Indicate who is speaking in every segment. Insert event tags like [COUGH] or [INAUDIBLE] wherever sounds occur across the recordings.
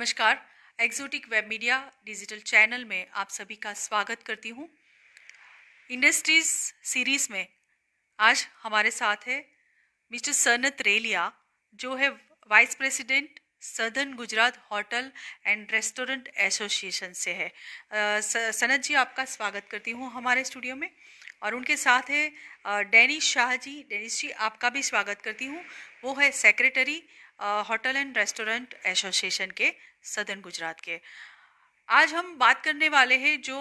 Speaker 1: नमस्कार exotic web media digital channel में आप सभी का स्वागत करती हूँ इंडस्ट्रीज सीरीज में आज हमारे साथ है मिस्टर सनत रेलिया जो है vice president southern Gujarat hotel and restaurant association से है सनत जी आपका स्वागत करती हूँ हमारे स्टूडियो में और उनके साथ है डैनिश शाह जी डैनिश जी आपका भी स्वागत करती हूँ वो है secretary hotel and restaurant association के सदन गुजरात के आज हम बात करने वाले हैं जो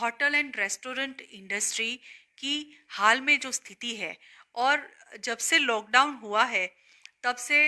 Speaker 1: होटल एंड रेस्टोरेंट इंडस्ट्री की हाल में जो स्थिति है और जब से लॉकडाउन हुआ है तब से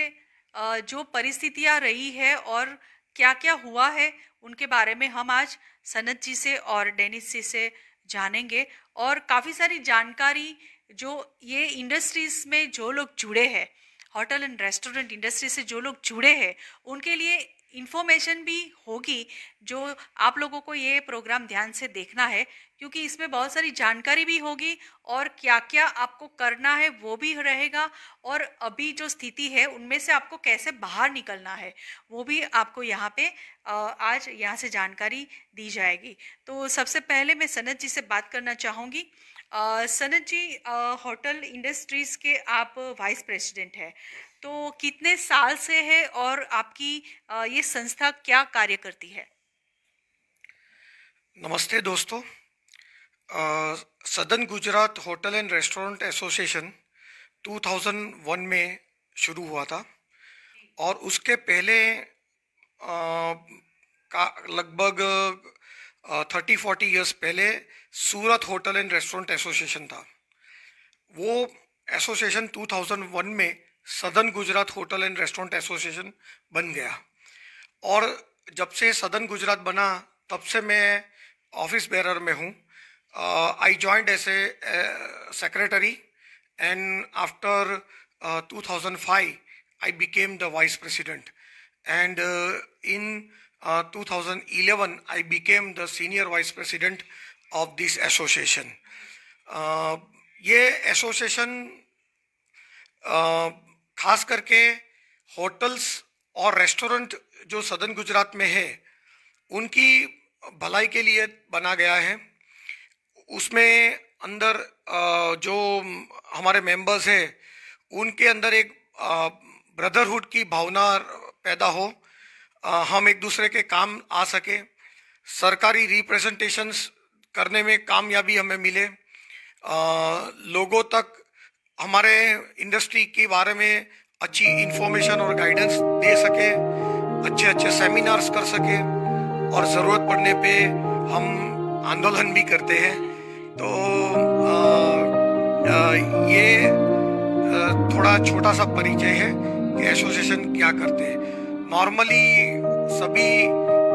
Speaker 1: जो परिस्थितियाँ रही है और क्या क्या हुआ है उनके बारे में हम आज सनत जी से और डेनिस जी से जानेंगे और काफ़ी सारी जानकारी जो ये इंडस्ट्रीज में जो लोग जुड़े हैं होटल एंड रेस्टोरेंट इंडस्ट्री से जो लोग जुड़े हैं उनके लिए इन्फॉर्मेशन भी होगी जो आप लोगों को ये प्रोग्राम ध्यान से देखना है क्योंकि इसमें बहुत सारी जानकारी भी होगी और क्या क्या आपको करना है वो भी रहेगा और अभी जो स्थिति है उनमें से आपको कैसे बाहर निकलना है वो भी आपको यहाँ पे आज यहाँ से जानकारी दी जाएगी तो सबसे पहले मैं सनत जी से बात करना चाहूँगी सनत जी होटल इंडस्ट्रीज़ के आप वाइस प्रेसिडेंट हैं तो कितने साल से है और आपकी ये संस्था क्या कार्य करती है
Speaker 2: नमस्ते दोस्तों southern Gujarat hotel and restaurant association 2001 में शुरू हुआ था और उसके पहले आ, का लगभग थर्टी फोर्टी ईयर्स पहले Surat hotel and restaurant association था वो एसोसिएशन 2001 में southern Gujarat hotel and restaurant association बन गया और जब से सदन गुजरात बना तब से मैं ऑफिस बेरर में हूँ I joint as a secretary and after 2005 five I became the vice president and in uh, 2011, I became the senior vice president of this association. Uh, ये एसोसिएशन uh, खास करके होटल्स और restaurant जो सदन गुजरात में है उनकी भलाई के लिए बना गया है उसमें अंदर uh, जो हमारे मेंबर्स हैं उनके अंदर एक ब्रदरहुड uh, की भावना पैदा हो हम एक दूसरे के काम आ सके सरकारी रिप्रेजेंटेशंस करने में कामयाबी हमें मिले लोगों तक हमारे इंडस्ट्री के बारे में अच्छी इंफॉर्मेशन और गाइडेंस दे सके अच्छे अच्छे सेमिनार्स कर सके और ज़रूरत पड़ने पे हम आंदोलन भी करते हैं तो आ, ये थोड़ा छोटा सा परिचय है कि एसोसिएशन क्या करते हैं नॉर्मली सभी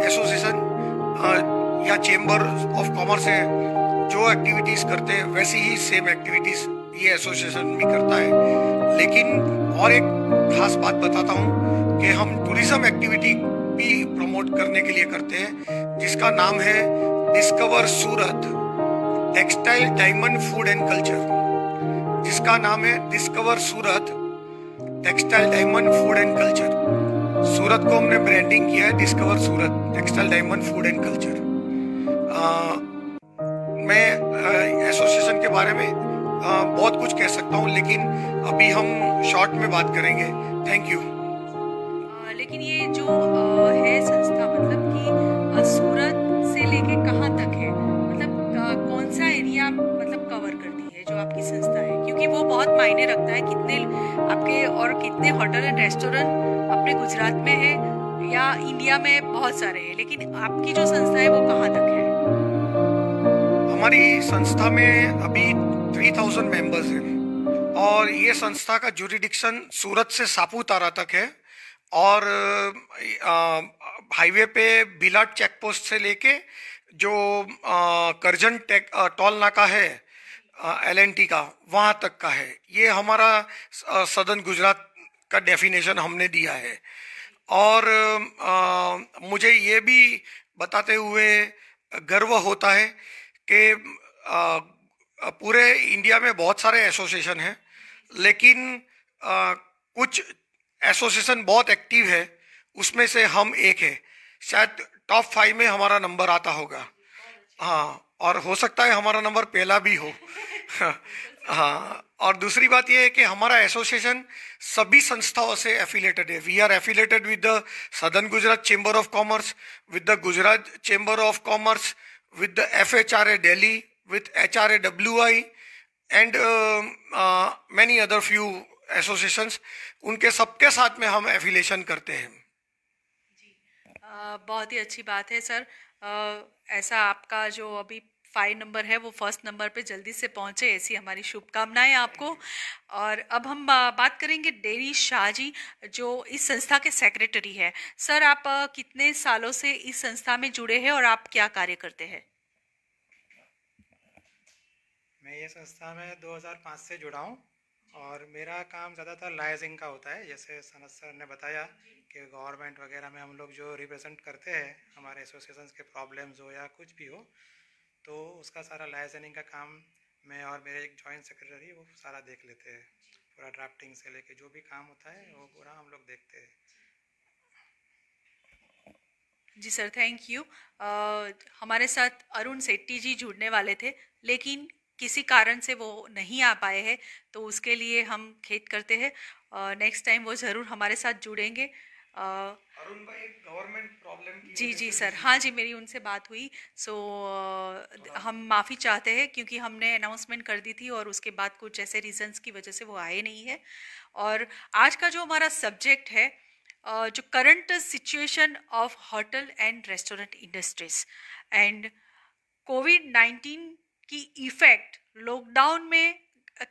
Speaker 2: एसोसिएशन या चेंबर ऑफ कॉमर्स है जो एक्टिविटीज करते हैं वैसी ही सेम एक्टिविटीज ये एसोसिएशन भी करता है लेकिन और एक खास बात बताता हूँ कि हम टूरिज्म एक्टिविटी भी प्रमोट करने के लिए करते हैं जिसका नाम है discover Surat textile diamond food and culture जिसका नाम है discover Surat textile diamond food and culture Surat को हमने ब्रांडिंग किया है discover Surat textile diamond food and culture मैं एसोसिएशन के बारे में आ, बहुत कुछ कह सकता हूँ लेकिन अभी हम शॉर्ट में बात करेंगे थैंक यू आ,
Speaker 1: लेकिन ये जो आ, है संस्था मतलब आपकी संस्था है क्योंकि वो बहुत मायने रखता है कितने आपके और कितने होटल एंड रेस्टोरेंट अपने गुजरात में है या इंडिया में बहुत सारे हैं लेकिन आपकी जो संस्था है वो कहाँ तक है
Speaker 2: हमारी संस्था में अभी 3000 मेंबर्स हैं और ये संस्था का जुरिडिक्शन सूरत से सापूतारा तक है और हाईवे पे बिलाट चेक पोस्ट से लेके जो आ, करजन टेक टोल नाका है एल एन टी का वहाँ तक का है ये हमारा सदन गुजरात का डेफिनेशन हमने दिया है और आ, मुझे ये भी बताते हुए गर्व होता है कि पूरे इंडिया में बहुत सारे एसोसिएशन हैं लेकिन आ, कुछ एसोसिएशन बहुत एक्टिव है उसमें से हम एक है शायद टॉप फाइव में हमारा नंबर आता होगा हाँ और हो सकता है हमारा नंबर पहला भी हो हाँ और दूसरी बात यह है कि हमारा एसोसिएशन सभी संस्थाओं से एफिलेटेड है we are affiliated with the southern Gujarat chamber of commerce with the Gujarat chamber of commerce with the F H R A Delhi with H R A W I and many other few association उनके सबके साथ में हम affiliation करते हैं जी,
Speaker 1: आ, बहुत ही अच्छी बात है सर ऐसा आपका जो अभी फाइव नंबर है वो फर्स्ट नंबर पे जल्दी से पहुंचे ऐसी हमारी शुभकामनाएं आपको और अब हम बात करेंगे डेरी शाह जी जो इस संस्था के सेक्रेटरी है सर आप कितने सालों से इस संस्था में जुड़े हैं और आप क्या कार्य करते हैं
Speaker 3: मैं ये संस्था में 2005 से जुड़ा हूँ और मेरा काम ज़्यादातर लाइजिंग का होता है जैसे सनत सर ने बताया कि गवर्नमेंट वगैरह में हम लोग जो रिप्रेजेंट करते हैं हमारे एसोसिएशन के प्रॉब्लम्स हो या कुछ भी हो तो उसका सारा लाइजनिंग का काम मैं और मेरे एक जॉइंट सेक्रेटरी वो सारा देख लेते हैं पूरा ड्राफ्टिंग से लेके जो भी काम होता है वो पूरा हम लोग देखते हैं
Speaker 1: जी सर थैंक यू हमारे साथ अरुण सेट्टी जी जुड़ने वाले थे लेकिन किसी कारण से वो नहीं आ पाए हैं तो उसके लिए हम खेत करते हैं नेक्स्ट टाइम वो ज़रूर हमारे साथ जुड़ेंगे अरुण भाई गवर्नमेंट प्रॉब्लम जी जी सर हाँ जी मेरी उनसे बात हुई सो हम माफ़ी चाहते हैं क्योंकि हमने अनाउंसमेंट कर दी थी और उसके बाद कुछ ऐसे रीजंस की वजह से वो आए नहीं है और आज का जो हमारा सब्जेक्ट है जो current situation of hotel and restaurant industries and covid nineteen की इफ़ेक्ट लॉकडाउन में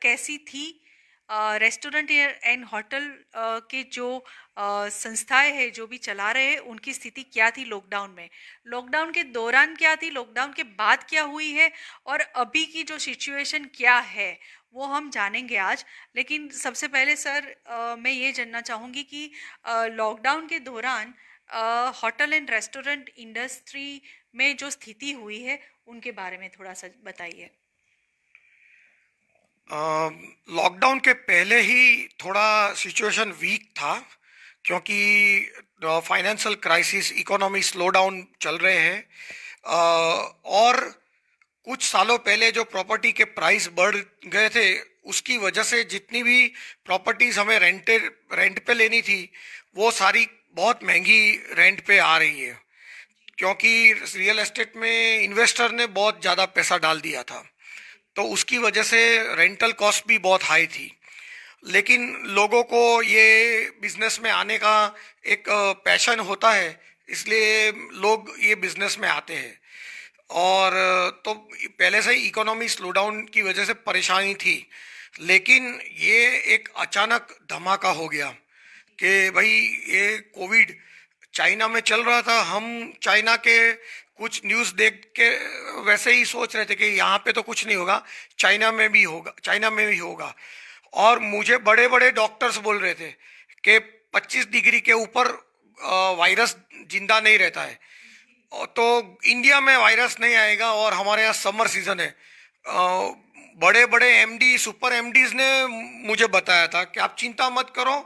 Speaker 1: कैसी थी रेस्टोरेंट एंड होटल के जो संस्थाएं हैं जो भी चला रहे हैं उनकी स्थिति क्या थी लॉकडाउन में लॉकडाउन के दौरान क्या थी लॉकडाउन के बाद क्या हुई है और अभी की जो सिचुएशन क्या है वो हम जानेंगे आज लेकिन सबसे पहले सर आ, मैं ये जानना चाहूँगी कि लॉकडाउन के दौरान होटल एंड रेस्टोरेंट इंडस्ट्री में जो स्थिति हुई है उनके बारे में थोड़ा सा बताइए
Speaker 2: लॉकडाउन के पहले ही थोड़ा सिचुएशन वीक था क्योंकि financial crisis economy slow down चल रहे हैं और कुछ सालों पहले जो प्रॉपर्टी के प्राइस बढ़ गए थे उसकी वजह से जितनी भी प्रॉपर्टीज हमें रेंटे रेंट पे लेनी थी वो सारी बहुत महंगी रेंट पे आ रही है क्योंकि रियल एस्टेट में इन्वेस्टर ने बहुत ज़्यादा पैसा डाल दिया था तो उसकी वजह से रेंटल कॉस्ट भी बहुत हाई थी लेकिन लोगों को ये बिजनेस में आने का एक पैशन होता है इसलिए लोग ये बिजनेस में आते हैं और तो पहले से ही इकोनॉमी स्लोडाउन की वजह से परेशानी थी लेकिन ये एक अचानक धमाका हो गया कि भाई ये कोविड चाइना में चल रहा था हम चाइना के कुछ न्यूज़ देख के वैसे ही सोच रहे थे कि यहाँ पे तो कुछ नहीं होगा चाइना में भी होगा चाइना में भी होगा और मुझे बड़े बड़े डॉक्टर्स बोल रहे थे कि 25 डिग्री के ऊपर वायरस जिंदा नहीं रहता है तो इंडिया में वायरस नहीं आएगा और हमारे यहाँ समर सीजन है बड़े बड़े एमडी सुपर एमडीज ने मुझे बताया था कि आप चिंता मत करो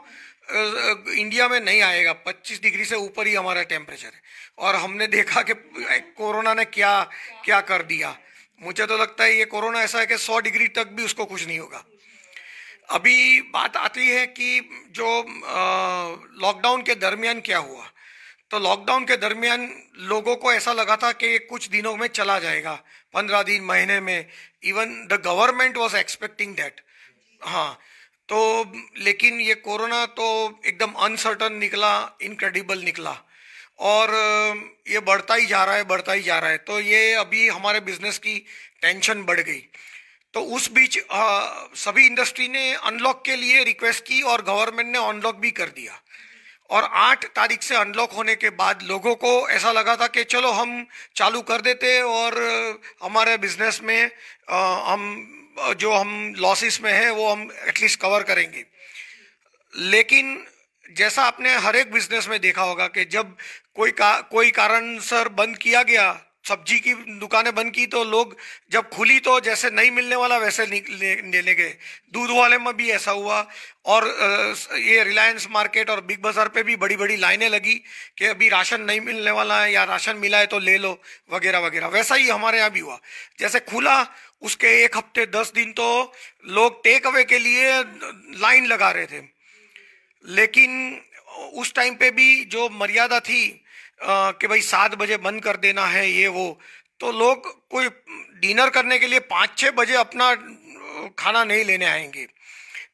Speaker 2: इंडिया में नहीं आएगा 25 डिग्री से ऊपर ही हमारा टेम्परेचर है और हमने देखा कि कोरोना ने क्या क्या कर दिया मुझे तो लगता है ये कोरोना ऐसा है कि 100 डिग्री तक भी उसको कुछ नहीं होगा अभी बात आती है कि जो लॉकडाउन के दरमियान क्या हुआ तो लॉकडाउन के दरमियान लोगों को ऐसा लगा था कि कुछ दिनों में चला जाएगा पंद्रह दिन महीने में even the government was expecting that हाँ तो लेकिन ये कोरोना तो एकदम अनसर्टन निकला इनक्रेडिबल निकला और ये बढ़ता ही जा रहा है बढ़ता ही जा रहा है तो ये अभी हमारे बिजनेस की टेंशन बढ़ गई तो उस बीच आ, सभी इंडस्ट्री ने अनलॉक के लिए रिक्वेस्ट की और गवर्नमेंट ने अनलॉक भी कर दिया और आठ तारीख से अनलॉक होने के बाद लोगों को ऐसा लगा था कि चलो हम चालू कर देते और हमारे बिजनेस में आ, हम जो हम लॉसेस में है वो हम एटलीस्ट कवर करेंगे लेकिन जैसा आपने हर एक बिजनेस में देखा होगा कि जब कोई का कोई कारण सर बंद किया गया सब्जी की दुकानें बंद की तो लोग जब खुली तो जैसे नहीं मिलने वाला वैसे लेने गए दूध वाले में भी ऐसा हुआ और ये रिलायंस मार्केट और बिग बाज़ार पे भी बड़ी बड़ी लाइनें लगी कि अभी राशन नहीं मिलने वाला है या राशन मिला है तो ले लो वगैरह वगैरह वैसा ही हमारे यहाँ भी हुआ जैसे खुला उसके एक हफ्ते दस दिन तो लोग टेक अवे के लिए लाइन लगा रहे थे लेकिन उस टाइम पे भी जो मर्यादा थी कि भाई सात बजे बंद कर देना है ये वो तो लोग कोई डिनर करने के लिए पाँच छः बजे अपना खाना नहीं लेने आएंगे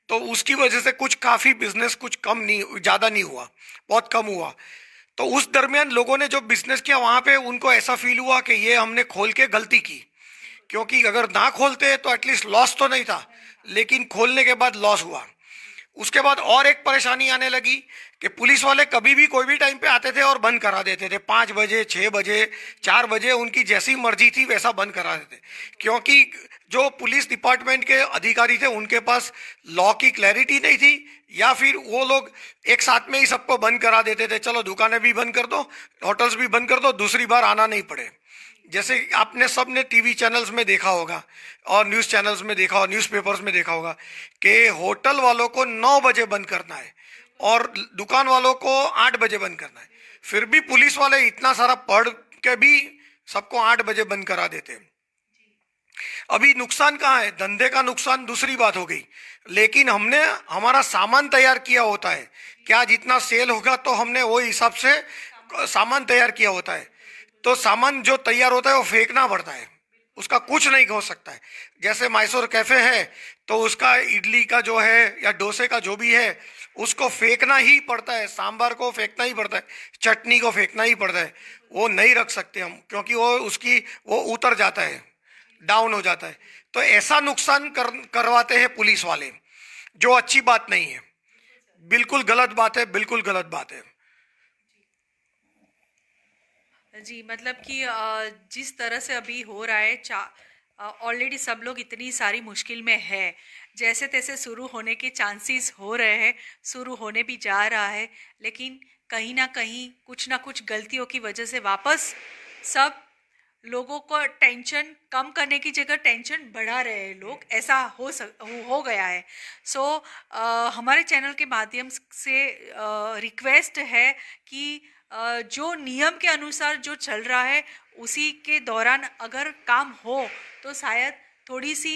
Speaker 2: तो उसकी वजह से कुछ काफ़ी बिजनेस कुछ कम नहीं ज़्यादा नहीं हुआ बहुत कम हुआ तो उस दरमियान लोगों ने जो बिजनेस किया वहाँ पे उनको ऐसा फील हुआ कि ये हमने खोल के गलती की क्योंकि अगर ना खोलते तो एटलीस्ट लॉस तो नहीं था लेकिन खोलने के बाद लॉस हुआ उसके बाद और एक परेशानी आने लगी कि पुलिस वाले कभी भी कोई भी टाइम पे आते थे और बंद करा देते थे पाँच बजे छः बजे चार बजे उनकी जैसी मर्जी थी वैसा बंद करा देते क्योंकि जो पुलिस डिपार्टमेंट के अधिकारी थे उनके पास लॉ की क्लैरिटी नहीं थी या फिर वो लोग एक साथ में ही सबको बंद करा देते थे चलो दुकानें भी बंद कर दो होटल्स भी बंद कर दो दूसरी बार आना नहीं पड़े जैसे आपने सब ने टीवी चैनल्स में देखा होगा और न्यूज़ चैनल्स में देखा होगा न्यूज़पेपर्स में देखा होगा कि होटल वालों को नौ बजे बंद करना है और दुकान वालों को आठ बजे बंद करना है फिर भी पुलिस वाले इतना सारा पढ़ के भी सबको आठ बजे बंद करा देते हैं अभी नुकसान कहाँ है धंधे का नुकसान दूसरी बात हो गई लेकिन हमने हमारा सामान तैयार किया होता है क्या जितना सेल होगा तो हमने वो हिसाब से सामान तैयार किया होता है तो सामान जो तैयार होता है वो फेंकना पड़ता है उसका कुछ नहीं हो सकता है जैसे मैसूर कैफे है तो उसका इडली का जो है या डोसे का जो भी है उसको फेंकना ही पड़ता है सांभर को फेंकना ही पड़ता है चटनी को फेंकना ही पड़ता है वो नहीं रख सकते हम क्योंकि वो उसकी वो उतर जाता है डाउन हो जाता है तो ऐसा नुकसान कर करवाते हैं पुलिस वाले जो अच्छी बात नहीं है बिल्कुल गलत बात है बिल्कुल गलत बात है
Speaker 1: जी मतलब कि जिस तरह से अभी हो रहा है चा ऑलरेडी सब लोग इतनी सारी मुश्किल में है जैसे तैसे शुरू होने के चांसेस हो रहे हैं शुरू होने भी जा रहा है लेकिन कहीं ना कहीं कुछ ना कुछ गलतियों की वजह से वापस सब लोगों को टेंशन कम करने की जगह टेंशन बढ़ा रहे हैं लोग ऐसा हो सक हो गया है सो so, हमारे चैनल के माध्यम से रिक्वेस्ट है कि आ, जो नियम के अनुसार जो चल रहा है उसी के दौरान अगर काम हो तो शायद थोड़ी सी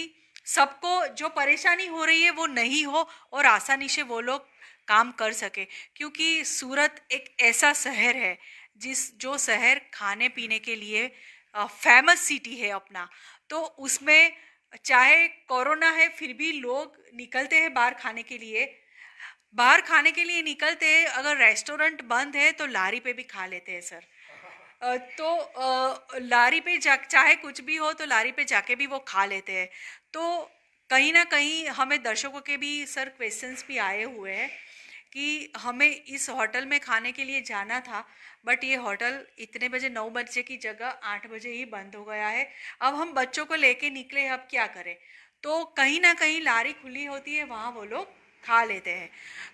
Speaker 1: सबको जो परेशानी हो रही है वो नहीं हो और आसानी से वो लोग काम कर सके क्योंकि सूरत एक ऐसा शहर है जिस जो शहर खाने पीने के लिए फेमस सिटी है अपना तो उसमें चाहे कोरोना है फिर भी लोग निकलते हैं बाहर खाने के लिए बाहर खाने के लिए निकलते हैं अगर रेस्टोरेंट बंद है तो लारी पे भी खा लेते हैं सर तो लारी पे जा चाहे कुछ भी हो तो लारी पे जाके भी वो खा लेते हैं तो कहीं ना कहीं हमें दर्शकों के भी सर क्वेश्चंस भी आए हुए हैं कि हमें इस होटल में खाने के लिए जाना था बट ये होटल इतने बजे नौ बजे की जगह आठ बजे ही बंद हो गया है अब हम बच्चों को लेके निकले अब क्या करें तो कहीं ना कहीं लारी खुली होती है वहाँ वो लोग खा लेते हैं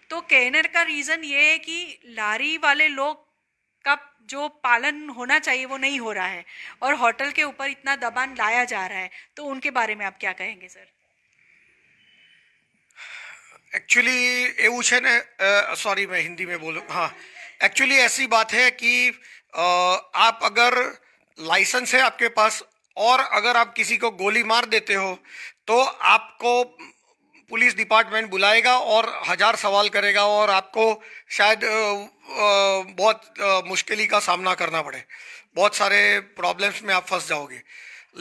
Speaker 1: तो कहने का रीज़न ये है कि लारी वाले लोग का जो पालन होना चाहिए वो नहीं हो रहा है और होटल के ऊपर इतना दबान लाया जा रहा है तो उनके बारे में आप क्या कहेंगे सर
Speaker 2: एक्चुअली एवं है ना सॉरी मैं हिंदी में बोलूँ हाँ एक्चुअली ऐसी बात है कि आप अगर लाइसेंस है आपके पास और अगर आप किसी को गोली मार देते हो तो आपको पुलिस डिपार्टमेंट बुलाएगा और हजार सवाल करेगा और आपको शायद बहुत मुश्किली का सामना करना पड़े बहुत सारे प्रॉब्लम्स में आप फंस जाओगे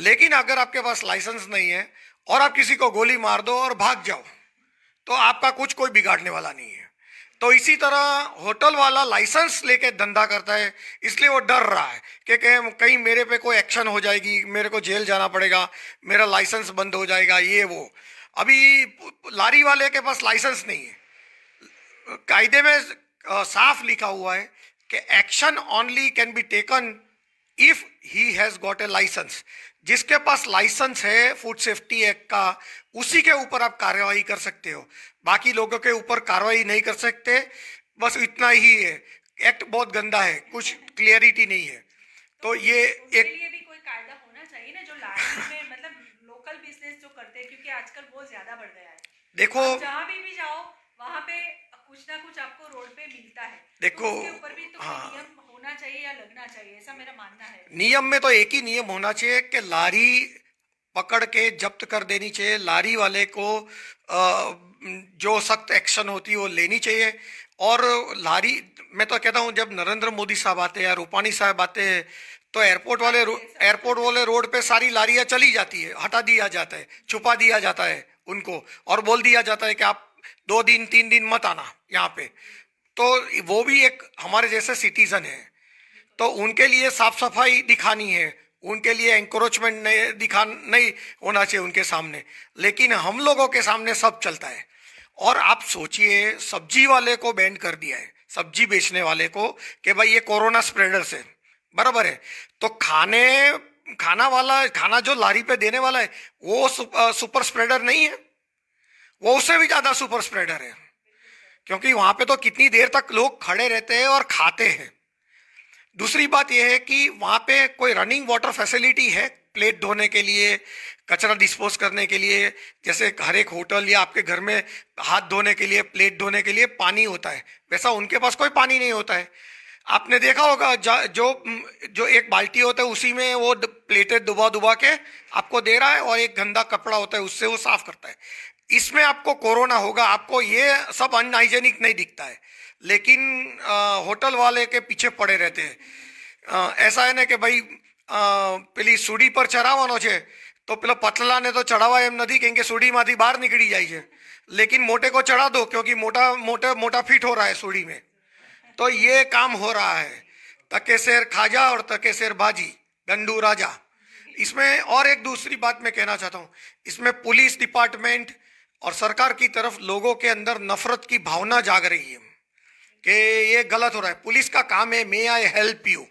Speaker 2: लेकिन अगर आपके पास लाइसेंस नहीं है और आप किसी को गोली मार दो और भाग जाओ तो आपका कुछ कोई बिगाड़ने वाला नहीं है तो इसी तरह होटल वाला लाइसेंस लेके धंधा करता है इसलिए वो डर रहा है कि कहीं कहीं मेरे पे कोई एक्शन हो जाएगी मेरे को जेल जाना पड़ेगा मेरा लाइसेंस बंद हो जाएगा ये वो अभी लारी वाले के पास लाइसेंस नहीं है कायदे में साफ लिखा हुआ है कि action only can be taken if he has got a license जिसके पास लाइसेंस है फूड सेफ्टी एक्ट का उसी के ऊपर आप कार्रवाई कर सकते हो बाकी लोगों के ऊपर कार्रवाई नहीं कर सकते बस इतना ही है एक्ट बहुत गंदा है कुछ क्लियरिटी नहीं है तो ये तो एक
Speaker 1: क्योंकि आजकल बहुत ज्यादा बढ़ गया है
Speaker 2: देखो जहाँ
Speaker 1: भी, भी जाओ वहाँ पे कुछ ना कुछ आपको रोड पे मिलता है देखो तो ऊपर भी तो हाँ। नियम होना चाहिए या लगना चाहिए ऐसा मेरा
Speaker 2: मानना है नियम में तो एक ही नियम होना चाहिए कि लारी पकड़ के जब्त कर देनी चाहिए लारी वाले को जो सख्त एक्शन होती है वो लेनी चाहिए और लारी मैं तो कहता हूँ जब नरेंद्र मोदी साहब आते हैं या रूपाणी साहब आते हैं तो एयरपोर्ट वाले एयरपोर्ट वाले रोड पे सारी लारियां चली जाती है हटा दिया जाता है छुपा दिया जाता है उनको और बोल दिया जाता है कि आप दो दिन तीन दिन मत आना यहाँ पे तो वो भी एक हमारे जैसे सिटीजन है तो उनके लिए साफ सफाई दिखानी है उनके लिए एंक्रोचमेंट नहीं दिखा नहीं होना चाहिए उनके सामने लेकिन हम लोगों के सामने सब चलता है और आप सोचिए सब्जी वाले को बैंड कर दिया है सब्जी बेचने वाले को कि भाई ये कोरोना स्प्रेडर्स है बराबर है तो खाने खाना वाला खाना जो लारी पे देने वाला है वो आ, सुपर स्प्रेडर नहीं है वो उससे भी ज्यादा सुपर स्प्रेडर है क्योंकि वहां पे तो कितनी देर तक लोग खड़े रहते हैं और खाते हैं दूसरी बात यह है कि वहां पे कोई रनिंग वाटर फैसिलिटी है प्लेट धोने के लिए कचरा डिस्पोज करने के लिए जैसे हर एक होटल या आपके घर में हाथ धोने के लिए प्लेट धोने के लिए पानी होता है वैसा उनके पास कोई पानी नहीं होता है आपने देखा होगा जो जो एक बाल्टी होता है उसी में वो प्लेटें दुबा दुबा के आपको दे रहा है और एक गंदा कपड़ा होता है उससे वो साफ करता है इसमें आपको कोरोना होगा आपको ये सब अनहाइजेनिक नहीं दिखता है लेकिन आ, होटल वाले के पीछे पड़े रहते हैं ऐसा है ना कि भाई पहली सूढ़ी पर चढ़ावा छे तो पहले पतला ने तो चढ़ावा एम नहीं कहेंगे सूढ़ी माथी बाहर निकली જાય लेकिन मोटे को चढ़ा दो क्योंकि मोटा मोटा मोटा फिट हो रहा है सूढ़ी में तो ये काम हो रहा है तकेसर खाजा और तकेसर बाजी गंडू राजा इसमें और एक दूसरी बात मैं कहना चाहता हूँ इसमें पुलिस डिपार्टमेंट और सरकार की तरफ लोगों के अंदर नफरत की भावना जाग रही है कि ये गलत हो रहा है पुलिस का काम है मे आई हेल्प यू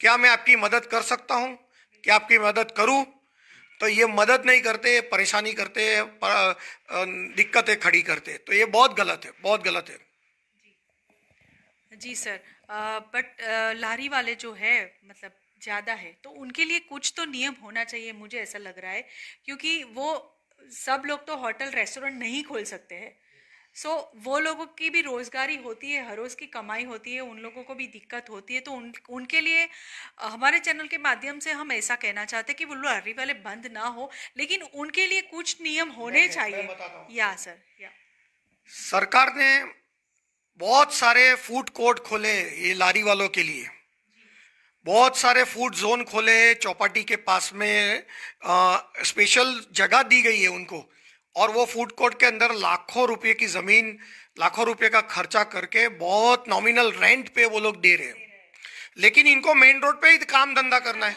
Speaker 2: क्या मैं आपकी मदद कर सकता हूँ क्या आपकी मदद करूँ तो ये मदद नहीं करते परेशानी करते दिक्कतें खड़ी करते तो ये बहुत गलत है बहुत गलत है
Speaker 1: जी सर बट लारी वाले जो है मतलब ज़्यादा है तो उनके लिए कुछ तो नियम होना चाहिए मुझे ऐसा लग रहा है क्योंकि वो सब लोग तो होटल रेस्टोरेंट नहीं खोल सकते हैं सो so, वो लोगों की भी रोज़गारी होती है हर रोज़ की कमाई होती है उन लोगों को भी दिक्कत होती है तो उन उनके लिए हमारे चैनल के माध्यम से हम ऐसा कहना चाहते हैं कि वो लारी वाले बंद ना हो लेकिन उनके लिए कुछ नियम होने चाहिए या सर या
Speaker 2: सरकार ने बहुत सारे फूड कोर्ट खोले ये लारी वालों के लिए बहुत सारे फूड जोन खोले चौपाटी के पास में आ, स्पेशल जगह दी गई है उनको और वो फूड कोर्ट के अंदर लाखों रुपए की ज़मीन लाखों रुपए का खर्चा करके बहुत नॉमिनल रेंट पे वो लोग दे रहे हैं लेकिन इनको मेन रोड पे ही काम धंधा करना है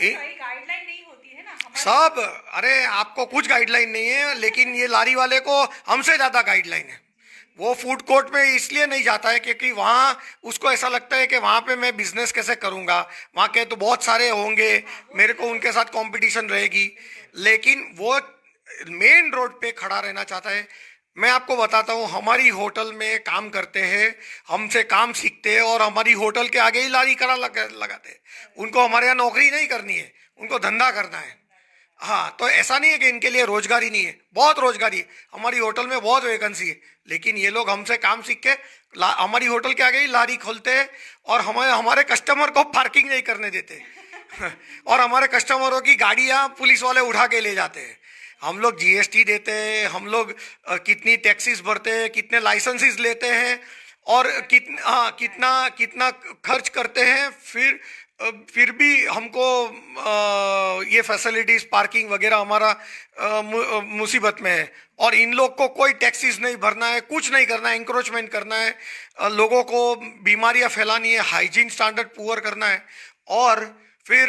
Speaker 2: नहीं होती है ना सब अरे आपको कुछ गाइडलाइन नहीं है लेकिन ये लारी वाले को हमसे ज़्यादा गाइडलाइन है वो फूड कोर्ट में इसलिए नहीं जाता है क्योंकि वहाँ उसको ऐसा लगता है कि वहाँ पे मैं बिजनेस कैसे करूँगा वहाँ के तो बहुत सारे होंगे मेरे को उनके साथ कंपटीशन रहेगी लेकिन वो मेन रोड पे खड़ा रहना चाहता है मैं आपको बताता हूँ हमारी होटल में काम करते हैं हमसे काम सीखते हैं और हमारी होटल के आगे ही लारी करा लगाते हैं उनको हमारे यहाँ नौकरी नहीं करनी है उनको धंधा करना है हाँ तो ऐसा नहीं है कि इनके लिए रोजगारी नहीं है बहुत रोजगारी है हमारी होटल में बहुत वैकेंसी है लेकिन ये लोग हमसे काम सीख के हमारी होटल के आगे ही लारी खोलते हैं और हमारे हमारे कस्टमर को पार्किंग नहीं करने देते [LAUGHS] और हमारे कस्टमरों की गाड़ियाँ पुलिस वाले उठा के ले जाते हैं हम लोग जीएसटी देते हैं हम लोग कितनी टैक्सीज भरते हैं कितने लाइसेंसेस लेते हैं और कितना हाँ, कितना कितना खर्च करते हैं फिर फिर भी हमको ये फैसिलिटीज़ पार्किंग वगैरह हमारा मुसीबत में है और इन लोग को कोई टैक्सीज नहीं भरना है कुछ नहीं करना है इंक्रोचमेंट करना है लोगों को बीमारियां फैलानी है हाइजीन स्टैंडर्ड पुअर करना है और फिर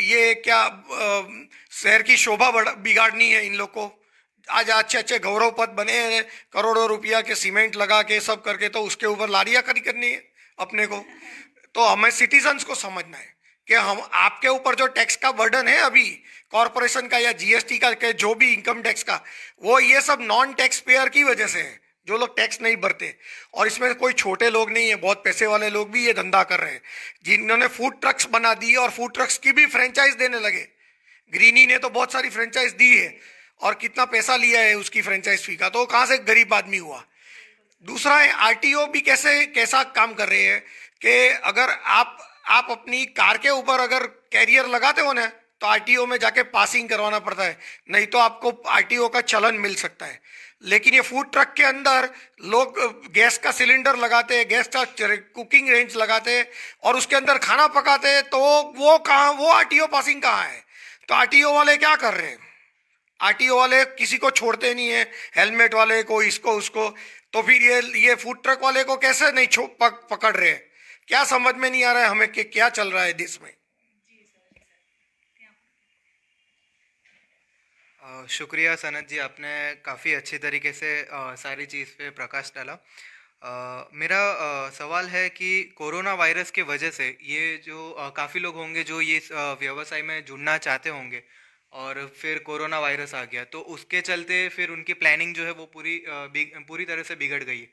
Speaker 2: ये क्या शहर की शोभा बिगाड़नी है इन लोग को आज अच्छे अच्छे गौरव पद बने हैं करोड़ों रुपया के सीमेंट लगा के सब करके तो उसके ऊपर लारिया खड़ी करनी है अपने को तो हमें सिटीजन्स को समझना है कि हम आपके ऊपर जो टैक्स का बर्डन है अभी कॉरपोरेशन का या जीएसटी का के जो भी इनकम टैक्स का वो ये सब नॉन टैक्स पेयर की वजह से है जो लोग टैक्स नहीं भरते और इसमें कोई छोटे लोग नहीं है बहुत पैसे वाले लोग भी ये धंधा कर रहे हैं जिन्होंने फूड ट्रक्स बना दिए और फूड ट्रक्स की भी फ्रेंचाइज देने लगे ग्रीनी ने तो बहुत सारी फ्रेंचाइज दी है और कितना पैसा लिया है उसकी फ्रेंचाइज फी का तो कहाँ से गरीब आदमी हुआ दूसरा है आर भी कैसे कैसा काम कर रहे हैं कि अगर आप आप अपनी कार के ऊपर अगर कैरियर लगाते हो ना तो आरटीओ में जाके पासिंग करवाना पड़ता है नहीं तो आपको आरटीओ का चलन मिल सकता है लेकिन ये फूड ट्रक के अंदर लोग गैस का सिलेंडर लगाते हैं गैस का कुकिंग रेंज लगाते हैं और उसके अंदर खाना पकाते हैं तो वो कहाँ वो आर पासिंग कहाँ है तो आर वाले क्या कर रहे हैं आरटीओ वाले किसी को छोड़ते नहीं है हेलमेट वाले को इसको उसको तो फिर ये ये फूड ट्रक वाले को कैसे नहीं पक, पकड़ रहे हैं क्या समझ में नहीं आ रहा है हमें कि क्या चल रहा है देश में
Speaker 4: शुक्रिया सनत जी आपने काफ़ी अच्छे तरीके से आ, सारी चीज़ पे प्रकाश डाला आ, मेरा आ, सवाल है कि कोरोना वायरस के वजह से ये जो काफ़ी लोग होंगे जो ये व्यवसाय में जुड़ना चाहते होंगे और फिर कोरोना वायरस आ गया तो उसके चलते फिर उनकी प्लानिंग जो है वो पूरी पूरी तरह से बिगड़ गई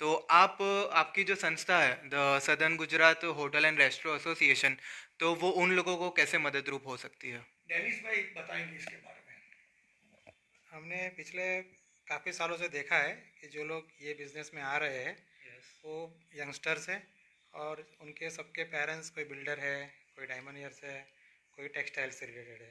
Speaker 4: तो आप आपकी जो संस्था है the southern Gujarat hotel and restaurant association तो वो उन लोगों को कैसे मदद रूप हो सकती है
Speaker 3: डेनिस भाई बताएंगे इसके बारे में हमने पिछले काफ़ी सालों से देखा है कि जो लोग ये बिजनेस में आ रहे हैं yes. वो यंगस्टर्स हैं और उनके सबके पेरेंट्स कोई बिल्डर है कोई डायमंड ईयर्स है कोई टेक्सटाइल से रिलेटेड है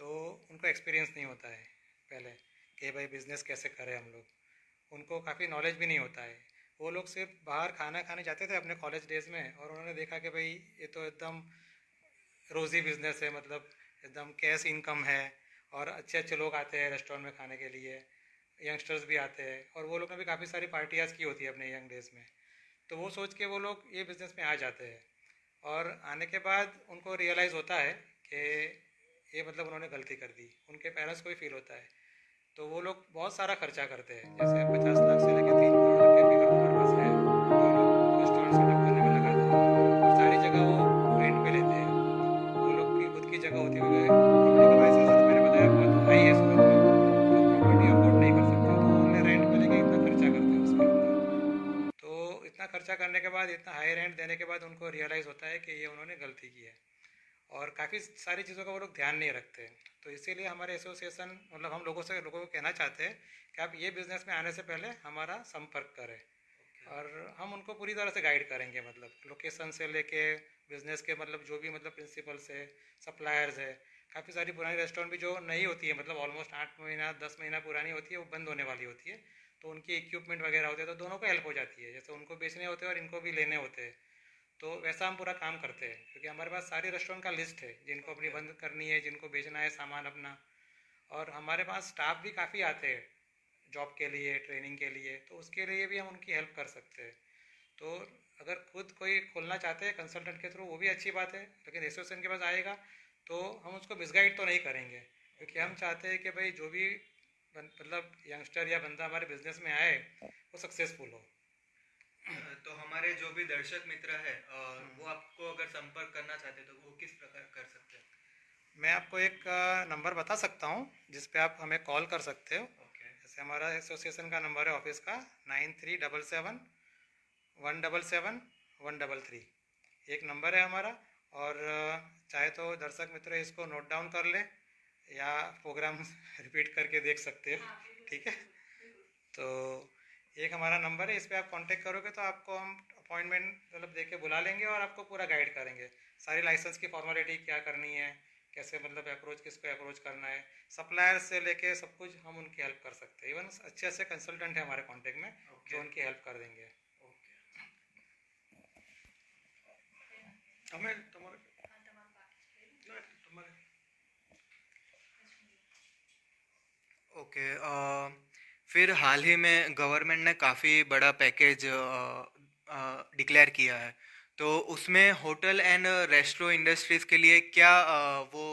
Speaker 3: तो उनको एक्सपीरियंस नहीं होता है पहले कि भाई बिज़नेस कैसे करें हम लोग उनको काफ़ी नॉलेज भी नहीं होता है वो लोग सिर्फ बाहर खाना खाने जाते थे अपने कॉलेज डेज में और उन्होंने देखा कि भाई ये तो एकदम रोज़ी बिजनेस है मतलब एकदम कैश इनकम है और अच्छे अच्छे लोग आते हैं रेस्टोरेंट में खाने के लिए यंगस्टर्स भी आते हैं और वो लोग ने भी काफ़ी सारी पार्टियाज की होती है अपने यंग डेज में तो वो सोच के वो लोग ये बिज़नेस में आ जाते हैं और आने के बाद उनको रियलाइज़ होता है कि ये मतलब उन्होंने गलती कर दी उनके पेरेंट्स को भी फील होता है तो वो लोग बहुत सारा खर्चा करते हैं जैसे पचास लाख के बाद इतना हाई रेंट देने के बाद उनको रियलाइज़ होता है कि ये उन्होंने गलती की है और काफ़ी सारी चीज़ों का वो लोग ध्यान नहीं रखते तो इसीलिए हमारे एसोसिएशन मतलब हम लोगों से लोगों को कहना चाहते हैं कि आप ये बिज़नेस में आने से पहले हमारा संपर्क करें okay. और हम उनको पूरी तरह से गाइड करेंगे मतलब लोकेशन से लेके बिज़नेस के मतलब जो भी मतलब प्रिंसिपल्स है सप्लायर्स है काफ़ी सारी पुरानी रेस्टोरेंट भी जो नई होती है मतलब ऑलमोस्ट आठ महीना दस महीना पुरानी होती है वो बंद होने वाली होती है तो उनकी इक्विपमेंट वगैरह होते हैं तो दोनों को हेल्प हो जाती है जैसे उनको बेचने होते हैं और इनको भी लेने होते हैं तो वैसा हम पूरा काम करते हैं क्योंकि हमारे पास सारे रेस्टोरेंट का लिस्ट है जिनको अपनी बंद करनी है जिनको बेचना है सामान अपना और हमारे पास स्टाफ भी काफ़ी आते हैं जॉब के लिए ट्रेनिंग के लिए तो उसके लिए भी हम उनकी हेल्प कर सकते हैं तो अगर खुद कोई खोलना चाहते हैं कंसल्टेंट के थ्रू वो भी अच्छी बात है लेकिन एसोसिएशन के पास आएगा तो हम उसको मिसगाइड तो नहीं करेंगे क्योंकि हम चाहते हैं कि भाई जो भी मतलब यंगस्टर या बंदा हमारे बिजनेस में आए वो सक्सेसफुल हो
Speaker 4: तो हमारे जो भी दर्शक मित्र है वो आपको अगर संपर्क करना चाहते तो वो किस प्रकार कर सकते
Speaker 3: हैं मैं आपको एक नंबर बता सकता हूँ जिस पे आप हमें कॉल कर सकते हो जैसे हमारा एसोसिएशन का नंबर है ऑफिस का nine three double seven one double seven one double three एक नंबर है हमारा और चाहे तो दर्शक मित्र इसको नोट डाउन कर लें या प्रोग्राम रिपीट [LAUGHS] करके देख सकते हो हाँ, ठीक है तो एक हमारा नंबर है इस पर आप कांटेक्ट करोगे तो आपको हम अपॉइंटमेंट मतलब दे के बुला लेंगे और आपको पूरा गाइड करेंगे सारी लाइसेंस की फॉर्मेलिटी क्या करनी है कैसे मतलब अप्रोच किसको अप्रोच करना है सप्लायर से लेके सब कुछ हम उनकी हेल्प कर सकते हैं इवन अच्छे अच्छे कंसल्टेंट है हमारे कॉन्टेक्ट में okay. जो उनकी हेल्प कर देंगे हमें okay. तुम्हारे
Speaker 4: ओके फिर हाल ही में गवर्नमेंट ने काफ़ी बड़ा पैकेज डिक्लेयर किया है तो उसमें होटल एंड रेस्टो इंडस्ट्रीज़ के लिए क्या वो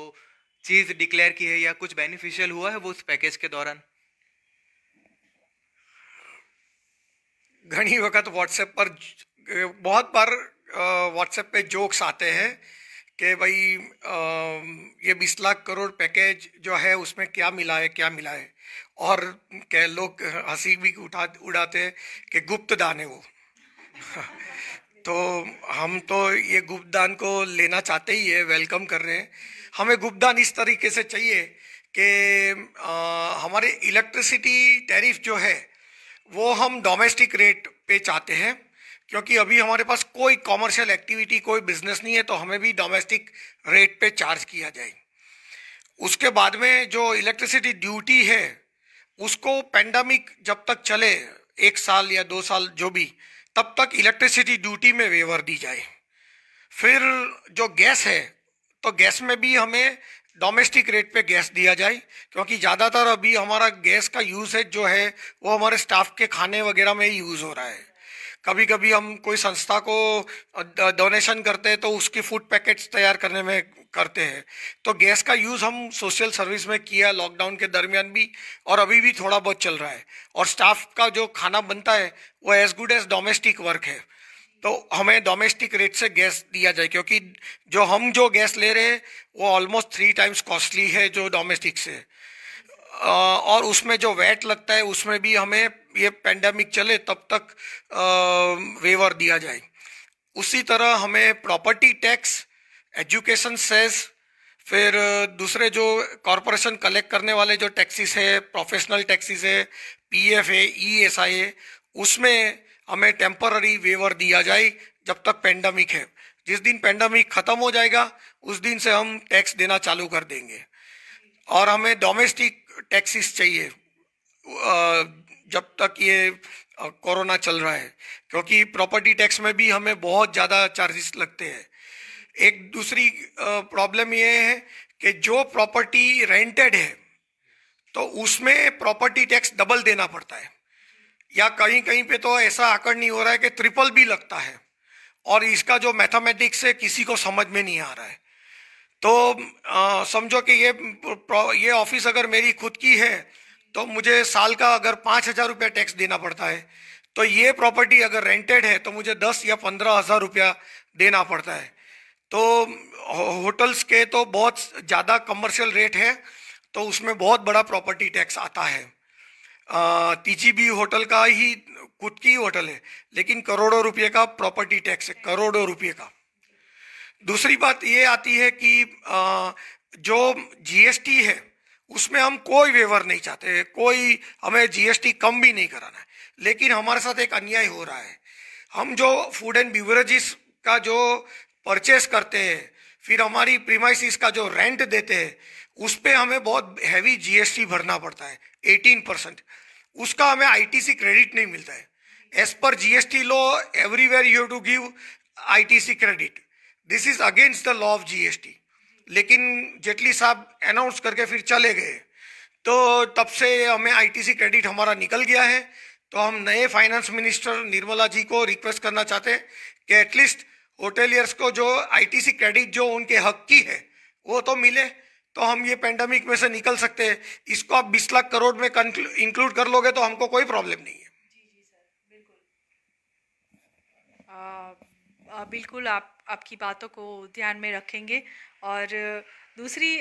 Speaker 4: चीज़ डिक्लेयर की है या कुछ बेनिफिशियल हुआ है वो उस पैकेज के दौरान
Speaker 2: घनी वक्त व्हाट्सएप पर बहुत बार व्हाट्सएप पे जोक्स आते हैं कि भाई ये बीस लाख करोड़ पैकेज जो है उसमें क्या मिला है क्या मिला है और क्या लोग हंसी भी उठा उड़ाते कि गुप्त दान है वो [LAUGHS] तो हम तो ये गुप्त दान को लेना चाहते ही है वेलकम कर रहे हैं हमें गुप्त दान इस तरीके से चाहिए कि हमारे इलेक्ट्रिसिटी टैरिफ जो है वो हम डोमेस्टिक रेट पे चाहते हैं क्योंकि अभी हमारे पास कोई कॉमर्शियल एक्टिविटी कोई बिजनेस नहीं है तो हमें भी डोमेस्टिक रेट पे चार्ज किया जाए उसके बाद में जो इलेक्ट्रिसिटी ड्यूटी है उसको पेंडेमिक जब तक चले एक साल या दो साल जो भी तब तक इलेक्ट्रिसिटी ड्यूटी में वेवर दी जाए फिर जो गैस है तो गैस में भी हमें डोमेस्टिक रेट पे गैस दिया जाए क्योंकि ज़्यादातर अभी हमारा गैस का है जो है वो हमारे स्टाफ के खाने वगैरह में ही यूज़ हो रहा है कभी कभी हम कोई संस्था को डोनेशन करते हैं तो उसकी फूड पैकेट्स तैयार करने में करते हैं तो गैस का यूज़ हम सोशल सर्विस में किया लॉकडाउन के दरमियान भी और अभी भी थोड़ा बहुत चल रहा है और स्टाफ का जो खाना बनता है वो as good as domestic work है तो हमें डोमेस्टिक रेट से गैस दिया जाए क्योंकि जो हम जो गैस ले रहे हैं वो ऑलमोस्ट थ्री टाइम्स कॉस्टली है जो डोमेस्टिक से और उसमें जो वैट लगता है उसमें भी हमें ये पेंडेमिक चले तब तक वेवर दिया जाए उसी तरह हमें प्रॉपर्टी टैक्स एजुकेशन सेस फिर दूसरे जो कॉरपोरेशन कलेक्ट करने वाले जो टैक्सीस है प्रोफेशनल टैक्सीस है पी एफ है आई है उसमें हमें टेम्पररी वेवर दिया जाए जब तक पेंडेमिक है जिस दिन पेंडेमिक ख़त्म हो जाएगा उस दिन से हम टैक्स देना चालू कर देंगे और हमें डोमेस्टिक टैक्सीस चाहिए जब तक ये कोरोना चल रहा है क्योंकि प्रॉपर्टी टैक्स में भी हमें बहुत ज़्यादा चार्जेस लगते हैं एक दूसरी प्रॉब्लम ये है कि जो प्रॉपर्टी रेंटेड है तो उसमें प्रॉपर्टी टैक्स डबल देना पड़ता है या कहीं कहीं पे तो ऐसा आकर नहीं हो रहा है कि ट्रिपल भी लगता है और इसका जो मैथमेटिक्स है किसी को समझ में नहीं आ रहा है तो समझो कि ये ये ऑफिस अगर मेरी खुद की है तो मुझे साल का अगर पाँच हज़ार रुपया टैक्स देना पड़ता है तो ये प्रॉपर्टी अगर रेंटेड है तो मुझे दस या पंद्रह हज़ार रुपया देना पड़ता है तो होटल्स के तो बहुत ज़्यादा कमर्शियल रेट है तो उसमें बहुत बड़ा प्रॉपर्टी टैक्स आता है भी होटल का ही खुद की होटल है लेकिन करोड़ों रुपये का प्रॉपर्टी टैक्स है करोड़ों रुपये का दूसरी बात ये आती है कि आ, जो जीएसटी है उसमें हम कोई वेवर नहीं चाहते कोई हमें जीएसटी कम भी नहीं कराना है लेकिन हमारे साथ एक अन्याय हो रहा है हम जो फूड एंड बीवरेजिस का जो परचेस करते हैं फिर हमारी प्रीमाइसिस का जो रेंट देते हैं उस पर हमें बहुत हैवी जीएसटी भरना पड़ता है एटीन परसेंट उसका हमें आईटीसी क्रेडिट नहीं मिलता है एज पर GST law everywhere you to give ITC credit this is against the law of GST लेकिन जेटली साहब अनाउंस करके फिर चले गए तो तब से हमें आईटीसी क्रेडिट हमारा निकल गया है तो हम नए फाइनेंस मिनिस्टर निर्मला जी को रिक्वेस्ट करना चाहते हैं कि एटलीस्ट होटेलियर्स को जो आईटीसी क्रेडिट जो उनके हक की है वो तो मिले तो हम ये पेंडेमिक में से निकल सकते हैं इसको आप 20 लाख करोड़ में इंक्लूड कर लोगे तो हमको कोई प्रॉब्लम नहीं है जी जी सर
Speaker 1: बिल्कुल आ, आ, बिल्कुल आप आपकी बातों को ध्यान में रखेंगे और दूसरी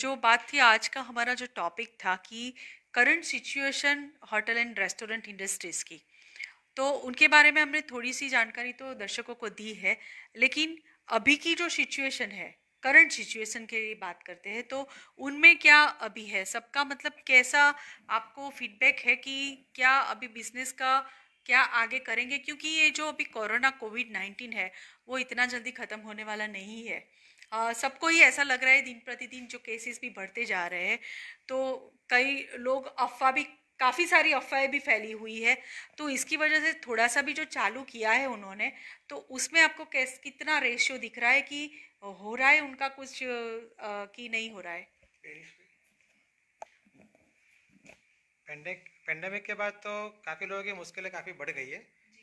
Speaker 1: जो बात थी आज का हमारा जो टॉपिक था कि current situation hotel and restaurant industries की तो उनके बारे में हमने थोड़ी सी जानकारी तो दर्शकों को दी है लेकिन अभी की जो सिचुएशन है करंट सिचुएशन के लिए बात करते हैं तो उनमें क्या अभी है सबका मतलब कैसा आपको फीडबैक है कि क्या अभी बिजनेस का क्या आगे करेंगे क्योंकि ये जो अभी कोरोना कोविड नाइन्टीन है वो इतना जल्दी ख़त्म होने वाला नहीं है सबको ही ऐसा लग रहा है दिन प्रतिदिन जो केसेस भी बढ़ते जा रहे हैं तो कई लोग अफवाह भी काफ़ी सारी अफवाहें भी फैली हुई है तो इसकी वजह से थोड़ा सा भी जो चालू किया है उन्होंने तो उसमें आपको कैस कितना रेशियो दिख रहा है कि हो रहा है उनका कुछ कि नहीं हो रहा है
Speaker 3: पेंडेमिक के बाद तो काफ़ी लोगों की मुश्किलें काफ़ी बढ़ गई है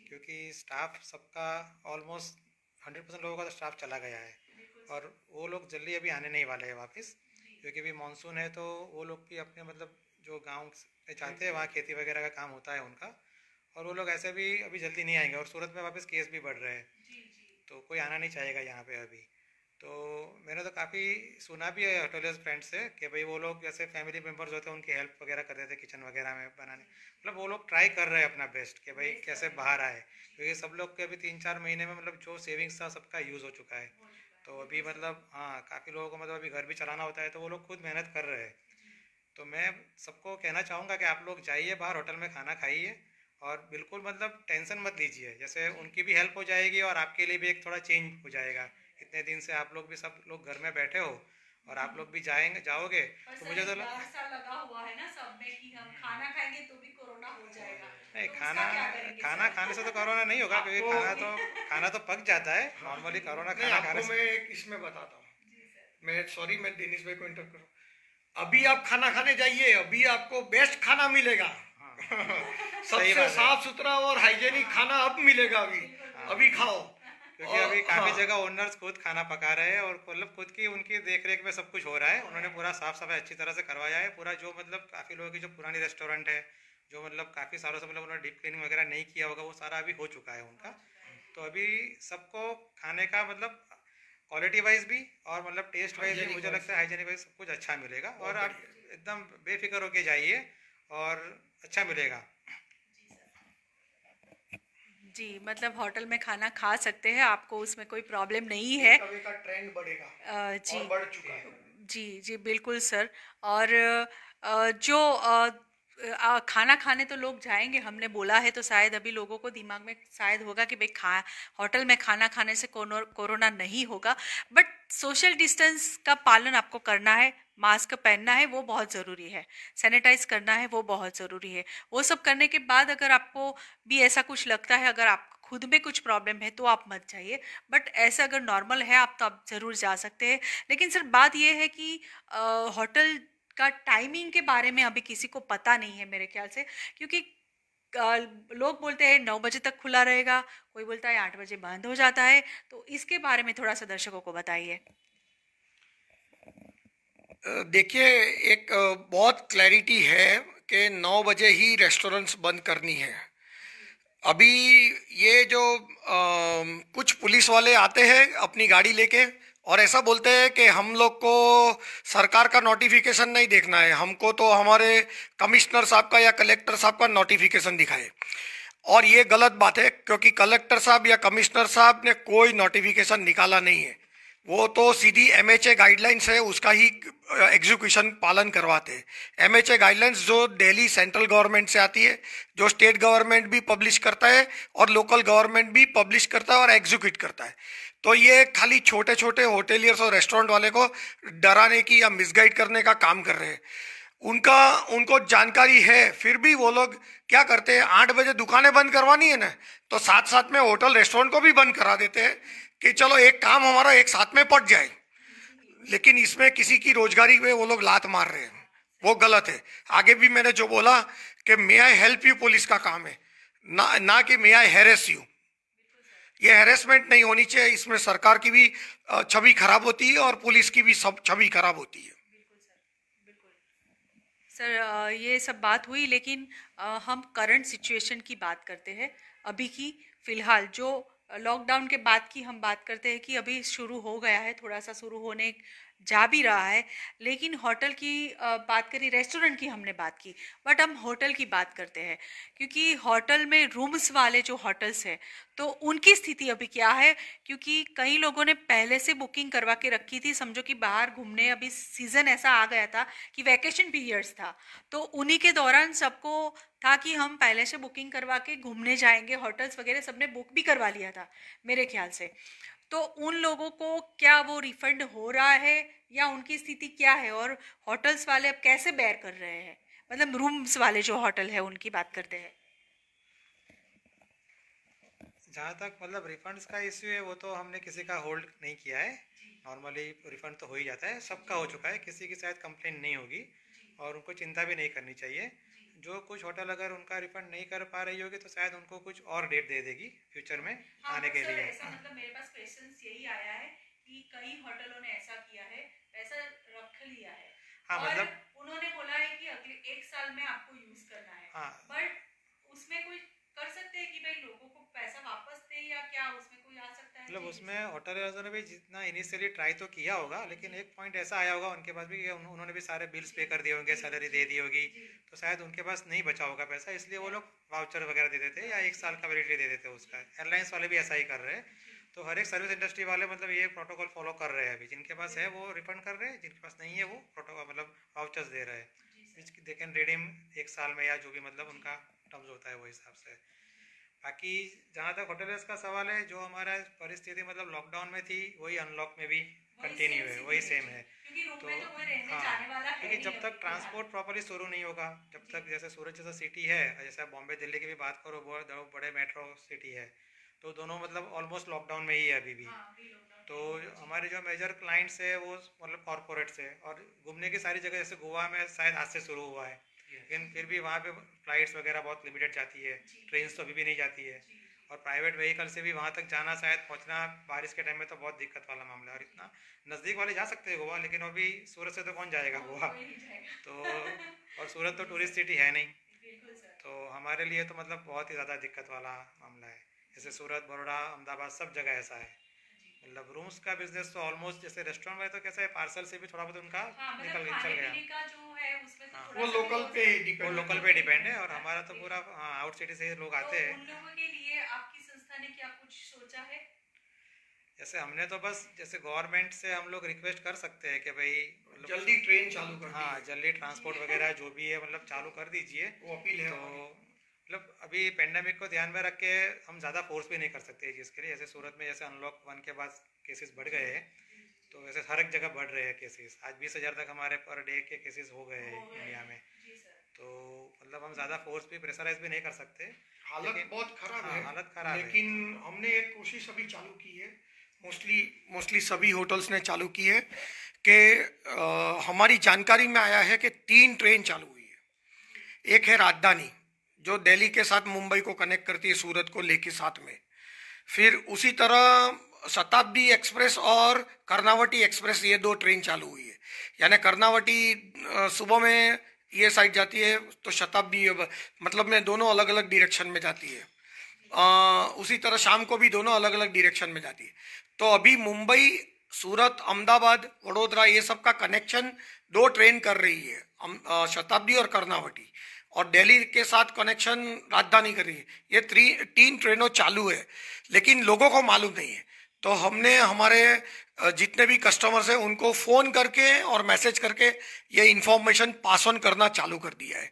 Speaker 3: क्योंकि स्टाफ सबका ऑलमोस्ट हंड्रेड परसेंट लोगों का तो स्टाफ चला गया है और वो लोग जल्दी अभी आने नहीं वाले हैं वापस क्योंकि अभी मानसून है तो वो लोग भी अपने मतलब जो गाँव जाते हैं वहाँ खेती वगैरह का काम होता है उनका और वो लोग ऐसे भी अभी जल्दी नहीं आएंगे और सूरत में वापस केस भी बढ़ रहे हैं तो कोई आना नहीं चाहेगा यहाँ पर अभी तो मैंने तो काफ़ी सुना भी है होटलियर्स फ्रेंड से कि भाई वो लोग जैसे फैमिली मेम्बर्स होते हैं उनकी हेल्प वगैरह कर रहे थे किचन वगैरह में बनाने मतलब वो लोग ट्राई कर रहे हैं अपना बेस्ट कि भाई कैसे बाहर आए क्योंकि सब लोग के अभी तीन चार महीने में मतलब जो सेविंग्स था सबका यूज़ हो चुका है तो अभी मतलब हाँ काफ़ी लोगों को मतलब अभी घर भी चलाना होता है तो वो लोग खुद मेहनत कर रहे हैं तो मैं सबको कहना चाहूँगा कि आप लोग जाइए बाहर होटल में खाना खाइए और बिल्कुल मतलब टेंशन मत लीजिए जैसे उनकी भी हेल्प हो जाएगी और आपके लिए भी एक थोड़ा चेंज हो जाएगा इतने दिन से आप लोग भी सब लोग घर में बैठे हो और आप लोग भी जाएंगे जाओगे तो मुझे तो
Speaker 1: लगा हुआ है ना सब में कि हम हम्म। खाना खाएंगे तो भी कोरोना हो जाएगा नहीं तो खाना खाना
Speaker 3: खाने से तो कोरोना नहीं होगा क्योंकि खाना तो खाना तो पक जाता है नॉर्मली कोरोना खाना खाने से मैं इसमें बताता हूँ
Speaker 2: मैं सॉरी मैं दिनेश भाई को इंटर करूँ
Speaker 3: अभी आप खाना खाने
Speaker 2: जाइए अभी आपको बेस्ट खाना मिलेगा हाँ। [LAUGHS] सबसे साफ सुथरा और हाइजेनिक खाना अब मिलेगा अभी
Speaker 3: अभी खाओ क्योंकि और, अभी काफी हाँ। जगह ओनर्स खुद खाना पका रहे हैं और मतलब खुद की उनकी देख रेख में सब कुछ हो रहा है उन्होंने पूरा साफ सफाई अच्छी तरह से करवाया है पूरा जो मतलब काफी लोगों की जो पुरानी रेस्टोरेंट है जो मतलब काफी सालों से मतलब उन्होंने डीप क्लीनिंग वगैरह नहीं किया होगा वो सारा अभी हो चुका है उनका तो अभी सबको खाने का मतलब क्वालिटी वाइज भी और मतलब टेस्ट वाइज भी मुझे लगता है हाइजेनिक वाइज सब कुछ अच्छा मिलेगा और आप एकदम बेफिक्र होके जाइए और अच्छा मिलेगा
Speaker 1: जी मतलब होटल में खाना खा सकते हैं आपको उसमें कोई प्रॉब्लम नहीं है
Speaker 2: ट्रेंड
Speaker 1: बढ़ेगा जी बढ़ चुका है जी जी बिल्कुल सर और जो खाना खाने तो लोग जाएंगे हमने बोला है तो शायद अभी लोगों को दिमाग में शायद होगा कि भाई खा होटल में खाना खाने से कोरोना नहीं होगा बट सोशल डिस्टेंस का पालन आपको करना है मास्क पहनना है वो बहुत ज़रूरी है सैनिटाइज करना है वो बहुत ज़रूरी है वो सब करने के बाद अगर आपको भी ऐसा कुछ लगता है अगर आप खुद में कुछ प्रॉब्लम है तो आप मत जाइए बट ऐसा अगर नॉर्मल है आप तो आप ज़रूर जा सकते हैं लेकिन सर बात यह है कि होटल का टाइमिंग के बारे में अभी किसी को पता नहीं है मेरे ख्याल से क्योंकि लोग बोलते हैं नौ बजे तक खुला रहेगा कोई बोलता है आठ बजे बंद हो जाता है तो इसके बारे में थोड़ा सा दर्शकों को बताइए
Speaker 2: देखिए एक बहुत क्लैरिटी है कि नौ बजे ही रेस्टोरेंट्स बंद करनी है अभी ये जो आ, कुछ पुलिस वाले आते हैं अपनी गाड़ी लेके और ऐसा बोलते हैं कि हम लोग को सरकार का नोटिफिकेशन नहीं देखना है हमको तो हमारे कमिश्नर साहब का या कलेक्टर साहब का नोटिफिकेशन दिखाए और ये गलत बात है क्योंकि कलेक्टर साहब या कमिश्नर साहब ने कोई नोटिफिकेशन निकाला नहीं है वो तो सीधी एमएचए गाइडलाइंस है उसका ही एग्जीक्यूशन पालन करवाते हैं एम गाइडलाइंस जो दिल्ली सेंट्रल गवर्नमेंट से आती है जो स्टेट गवर्नमेंट भी पब्लिश करता है और लोकल गवर्नमेंट भी पब्लिश करता है और एग्जीक्यूट करता है तो ये खाली छोटे छोटे होटेलियर्स और रेस्टोरेंट वाले को डराने की या मिसगाइड करने का काम कर रहे हैं उनका उनको जानकारी है फिर भी वो लोग क्या करते हैं आठ बजे दुकानें बंद करवानी है ना तो साथ साथ में होटल रेस्टोरेंट को भी बंद करा देते हैं कि चलो एक काम हमारा एक साथ में पट जाए लेकिन इसमें किसी की रोजगारी में वो लोग लात मार रहे हैं वो गलत है आगे भी मैंने जो बोला कि may I help you police का काम है ना ना कि मे आई हैरेस यू ये हेरेसमेंट नहीं होनी चाहिए इसमें सरकार की भी छवि खराब होती है और पुलिस की भी सब छवि खराब होती है
Speaker 1: सर ये सब बात हुई लेकिन हम करंट सिचुएशन की बात करते हैं अभी की फिलहाल जो लॉकडाउन के बाद की हम बात करते हैं कि अभी शुरू हो गया है थोड़ा सा शुरू होने जा भी रहा है लेकिन होटल की बात करी रेस्टोरेंट की हमने बात की बट हम होटल की बात करते हैं क्योंकि होटल में रूम्स वाले जो होटल्स हैं तो उनकी स्थिति अभी क्या है क्योंकि कई लोगों ने पहले से बुकिंग करवा के रखी थी समझो कि बाहर घूमने अभी सीज़न ऐसा आ गया था कि वैकेशन पीरियड्स था तो उन्हीं के दौरान सबको था कि हम पहले से बुकिंग करवा के घूमने जाएंगे होटल्स वगैरह सबने बुक भी करवा लिया था मेरे ख्याल से तो उन लोगों को क्या वो रिफंड हो रहा है या उनकी स्थिति क्या है और होटल्स वाले अब कैसे बैर कर रहे हैं मतलब रूम्स वाले जो होटल है उनकी बात करते हैं
Speaker 3: जहाँ तक मतलब रिफंड्स का इश्यू है वो तो हमने किसी का होल्ड नहीं किया है नॉर्मली रिफंड तो हो ही जाता है सबका हो चुका है किसी की शायद कंप्लेन नहीं होगी और उनको चिंता भी नहीं करनी चाहिए जो कुछ होटल अगर उनका रिफंड नहीं कर पा रही होगी तो शायद उनको कुछ और डेट दे देगी फ्यूचर में हाँ, आने के लिए
Speaker 1: मतलब हाँ मतलब उन्होंने बोला है कि अगले एक साल में आपको यूज करना है हाँ बट उसमें कोई कर सकते हैं कि भाई लोगों को पैसा वापस दे या क्या उसमें कोई आ सकता है मतलब
Speaker 3: उसमें होटल ने भी जितना इनिशियली ट्राई तो किया होगा लेकिन एक पॉइंट ऐसा आया होगा उनके पास भी कि उन्होंने भी सारे बिल्स पे कर दिए होंगे सैलरी दे दी होगी तो शायद उनके पास नहीं बचा होगा पैसा इसलिए वो हाँ। लोग वाउचर वगैरह दे देते या एक साल का वैलिडिटी दे देते उसका एयरलाइंस वाले भी ऐसा ही कर रहे हैं तो हर एक सर्विस इंडस्ट्री वाले मतलब ये प्रोटोकॉल फॉलो कर रहे हैं अभी जिनके पास है वो रिफंड कर रहे हैं जिनके पास नहीं है वो प्रोटोकॉल मतलब वाउचर्स दे रहे हैं दे कैन रिडीम एक साल में या जो भी मतलब उनका टर्म्स होता है वो हिसाब से बाकी जहाँ तक होटल्स का सवाल है जो हमारा परिस्थिति मतलब लॉकडाउन में थी वही अनलॉक में भी
Speaker 1: कंटिन्यू है वही सेम है तो हाँ क्योंकि जब तक ट्रांसपोर्ट
Speaker 3: प्रॉपरली शुरू नहीं होगा जब तक जैसे सूरत जैसा सिटी है जैसे बॉम्बे दिल्ली की भी बात करो बहुत बड़े मेट्रो सिटी है तो दोनों मतलब ऑलमोस्ट लॉकडाउन में ही है अभी भी हाँ, तो हमारे जो मेजर क्लाइंट्स है वो मतलब कॉरपोरेट्स है और घूमने की सारी जगह जैसे गोवा में शायद आज से शुरू हुआ है लेकिन फिर भी वहाँ पे फ्लाइट्स वगैरह बहुत लिमिटेड जाती है ट्रेन तो अभी भी नहीं जाती है और प्राइवेट व्हीकल से भी वहाँ तक जाना शायद पहुँचना बारिश के टाइम में तो बहुत दिक्कत वाला मामला है और इतना नज़दीक वाले जा सकते हैं गोवा लेकिन अभी सूरत से तो कौन जाएगा हाँ, गोवा तो और सूरत तो टूरिस्ट सिटी है नहीं तो हमारे लिए तो मतलब बहुत ही ज़्यादा दिक्कत वाला मामला है जैसे सूरत बड़ोड़ा अहमदाबाद सब जगह ऐसा है मतलब रूम्स का बिजनेस तो ऑलमोस्ट जैसे रेस्टोरेंट वाले तो कैसे पार्सल से भी थोड़ा बहुत उनका हाँ, मतलब निकल चल गया
Speaker 1: हाँ। वो लोकल पे वो
Speaker 3: लोकल पे डिपेंड है और हाँ। हमारा तो पूरा आउट हाँ, सिटी से लोग तो आते हैं जैसे हमने तो बस जैसे गवर्नमेंट से हम लोग रिक्वेस्ट कर सकते हैं कि भाई मतलब जल्दी ट्रेन चालू कर हाँ जल्दी ट्रांसपोर्ट वगैरह जो भी है मतलब चालू कर दीजिए वो अपील है तो मतलब अभी पेंडेमिक को ध्यान में रख के हम ज़्यादा फोर्स भी नहीं कर सकते जिसके लिए जैसे सूरत में जैसे अनलॉक वन के बाद केसेस बढ़ गए हैं तो वैसे हर एक जगह बढ़ रहे हैं केसेस आज बीस हज़ार तक हमारे पर डे के केसेस हो गए हैं इंडिया में तो मतलब हम ज़्यादा फोर्स भी प्रेशराइज भी नहीं कर सकते हालत बहुत खराब है हाँ, हालत खराब है
Speaker 2: लेकिन हमने एक कोशिश अभी चालू की है मोस्टली मोस्टली सभी होटल्स ने चालू की है कि हमारी जानकारी में आया है कि तीन ट्रेन चालू हुई है एक है राजधानी जो दिल्ली के साथ मुंबई को कनेक्ट करती है सूरत को लेके के साथ में फिर उसी तरह शताब्दी एक्सप्रेस और कर्नावटी एक्सप्रेस ये दो ट्रेन चालू हुई है यानी कर्नावटी सुबह में ये साइड जाती है तो शताब्दी मतलब में दोनों अलग अलग डिरेक्शन में जाती है आ, उसी तरह शाम को भी दोनों अलग अलग डिरेक्शन में जाती है तो अभी मुंबई सूरत अहमदाबाद वडोदरा ये सब का कनेक्शन दो ट्रेन कर रही है शताब्दी और कर्नावटी और दिल्ली के साथ कनेक्शन राजधानी करी है ये त्री तीन ट्रेनों चालू है लेकिन लोगों को मालूम नहीं है तो हमने हमारे जितने भी कस्टमर्स हैं उनको फ़ोन करके और मैसेज करके ये इन्फॉर्मेशन पास ऑन करना चालू कर दिया है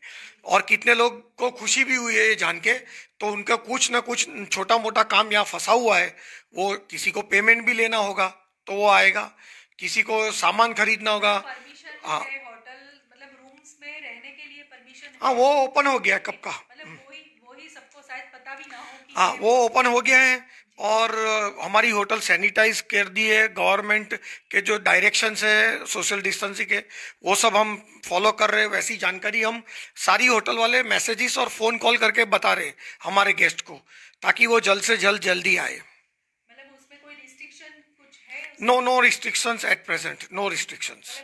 Speaker 2: और कितने लोग को खुशी भी हुई है ये जान के तो उनका कुछ ना कुछ छोटा मोटा काम यहाँ फंसा हुआ है वो किसी को पेमेंट भी लेना होगा तो वो आएगा किसी को सामान खरीदना होगा तो हाँ मतलब हाँ वो ओपन हो गया कब का मतलब हाँ वो ओपन हो गया है और हमारी होटल सैनिटाइज कर दी है गवर्नमेंट के जो डायरेक्शन है सोशल डिस्टेंसिंग के वो सब हम फॉलो कर रहे हैं वैसी जानकारी हम सारी होटल वाले मैसेजेस और फ़ोन कॉल करके बता रहे हैं हमारे गेस्ट को ताकि वो जल्द से जल्द जल्दी आए no no restrictions at present no restrictions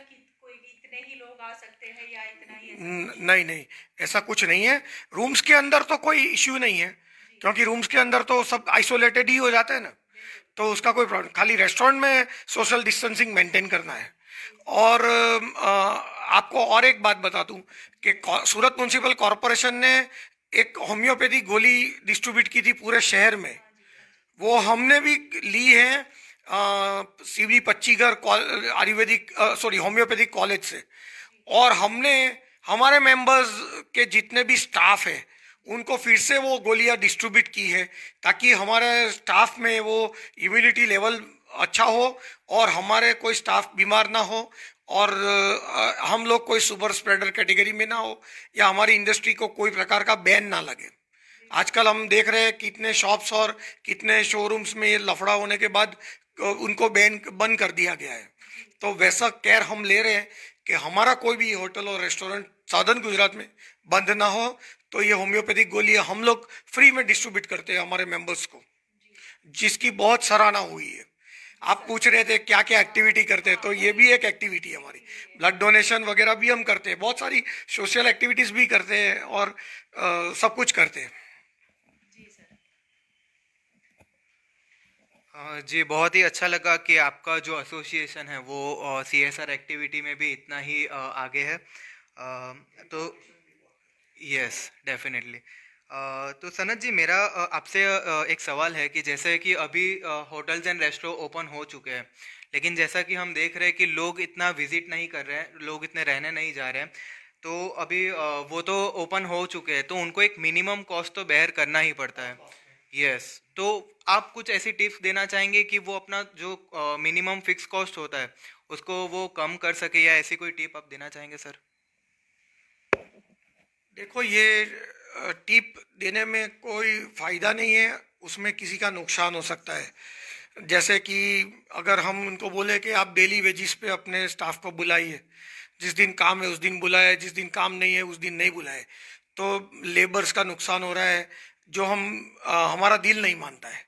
Speaker 1: नहीं
Speaker 2: नहीं नहीं ऐसा कुछ नहीं है रूम्स के अंदर तो कोई इश्यू नहीं है क्योंकि रूम्स के अंदर तो सब आइसोलेटेड ही हो जाते हैं ना तो उसका कोई प्रॉब्लम खाली रेस्टोरेंट में सोशल डिस्टेंसिंग मेंटेन करना है और आ, आपको और एक बात बता दूं कि सूरत म्यूनसिपल कॉरपोरेशन ने एक होम्योपैथी गोली डिस्ट्रीब्यूट की थी पूरे शहर में हाँ हाँ वो हमने भी ली है सीबी पच्चीगढ़ आयुर्वेदिक सॉरी होम्योपैथिक कॉलेज से और हमने हमारे मेंबर्स के जितने भी स्टाफ हैं उनको फिर से वो गोलियां डिस्ट्रीब्यूट की है ताकि हमारे स्टाफ में वो इम्यूनिटी लेवल अच्छा हो और हमारे कोई स्टाफ बीमार ना हो और हम लोग कोई सुपर स्प्रेडर कैटेगरी में ना हो या हमारी इंडस्ट्री को कोई प्रकार का बैन ना लगे आजकल हम देख रहे हैं कितने शॉप्स और कितने शोरूम्स में ये लफड़ा होने के बाद उनको बैन बंद कर दिया गया है तो वैसा केयर हम ले रहे हैं कि हमारा कोई भी होटल और रेस्टोरेंट साधन गुजरात में बंद ना हो तो ये होम्योपैथिक गोलियां हम लोग फ्री में डिस्ट्रीब्यूट करते हैं हमारे मेंबर्स को जिसकी बहुत सराहना हुई है आप पूछ रहे थे क्या क्या एक्टिविटी करते हैं तो ये भी एक एक्टिविटी है हमारी ब्लड डोनेशन वगैरह भी हम करते हैं बहुत सारी सोशल एक्टिविटीज़ भी करते हैं और आ, सब कुछ करते हैं
Speaker 4: जी बहुत ही अच्छा लगा कि आपका जो एसोसिएशन है वो सी एस आर एक्टिविटी में भी इतना ही अ, आगे है अ, तो यस डेफिनेटली तो सनत जी मेरा आपसे एक सवाल है कि जैसे कि अभी होटल्स एंड रेस्टोर ओपन हो चुके हैं लेकिन जैसा कि हम देख रहे हैं कि लोग इतना विजिट नहीं कर रहे हैं लोग इतने रहने नहीं जा रहे हैं तो अभी वो तो ओपन हो चुके हैं तो उनको एक मिनिमम कॉस्ट तो बेहर करना ही पड़ता है यस तो आप कुछ ऐसी टिप्स देना चाहेंगे कि वो अपना जो मिनिमम फिक्स कॉस्ट होता है उसको वो कम कर सके या ऐसी कोई टिप आप देना चाहेंगे सर देखो ये टिप देने में कोई फ़ायदा नहीं है
Speaker 2: उसमें किसी का नुकसान हो सकता है जैसे कि अगर हम उनको बोले कि आप डेली वेजिस पे अपने स्टाफ को बुलाइए जिस दिन काम है उस दिन बुलाए जिस दिन काम नहीं है उस दिन नहीं बुलाए तो लेबर्स का नुकसान हो रहा है जो हम आ, हमारा दिल नहीं मानता है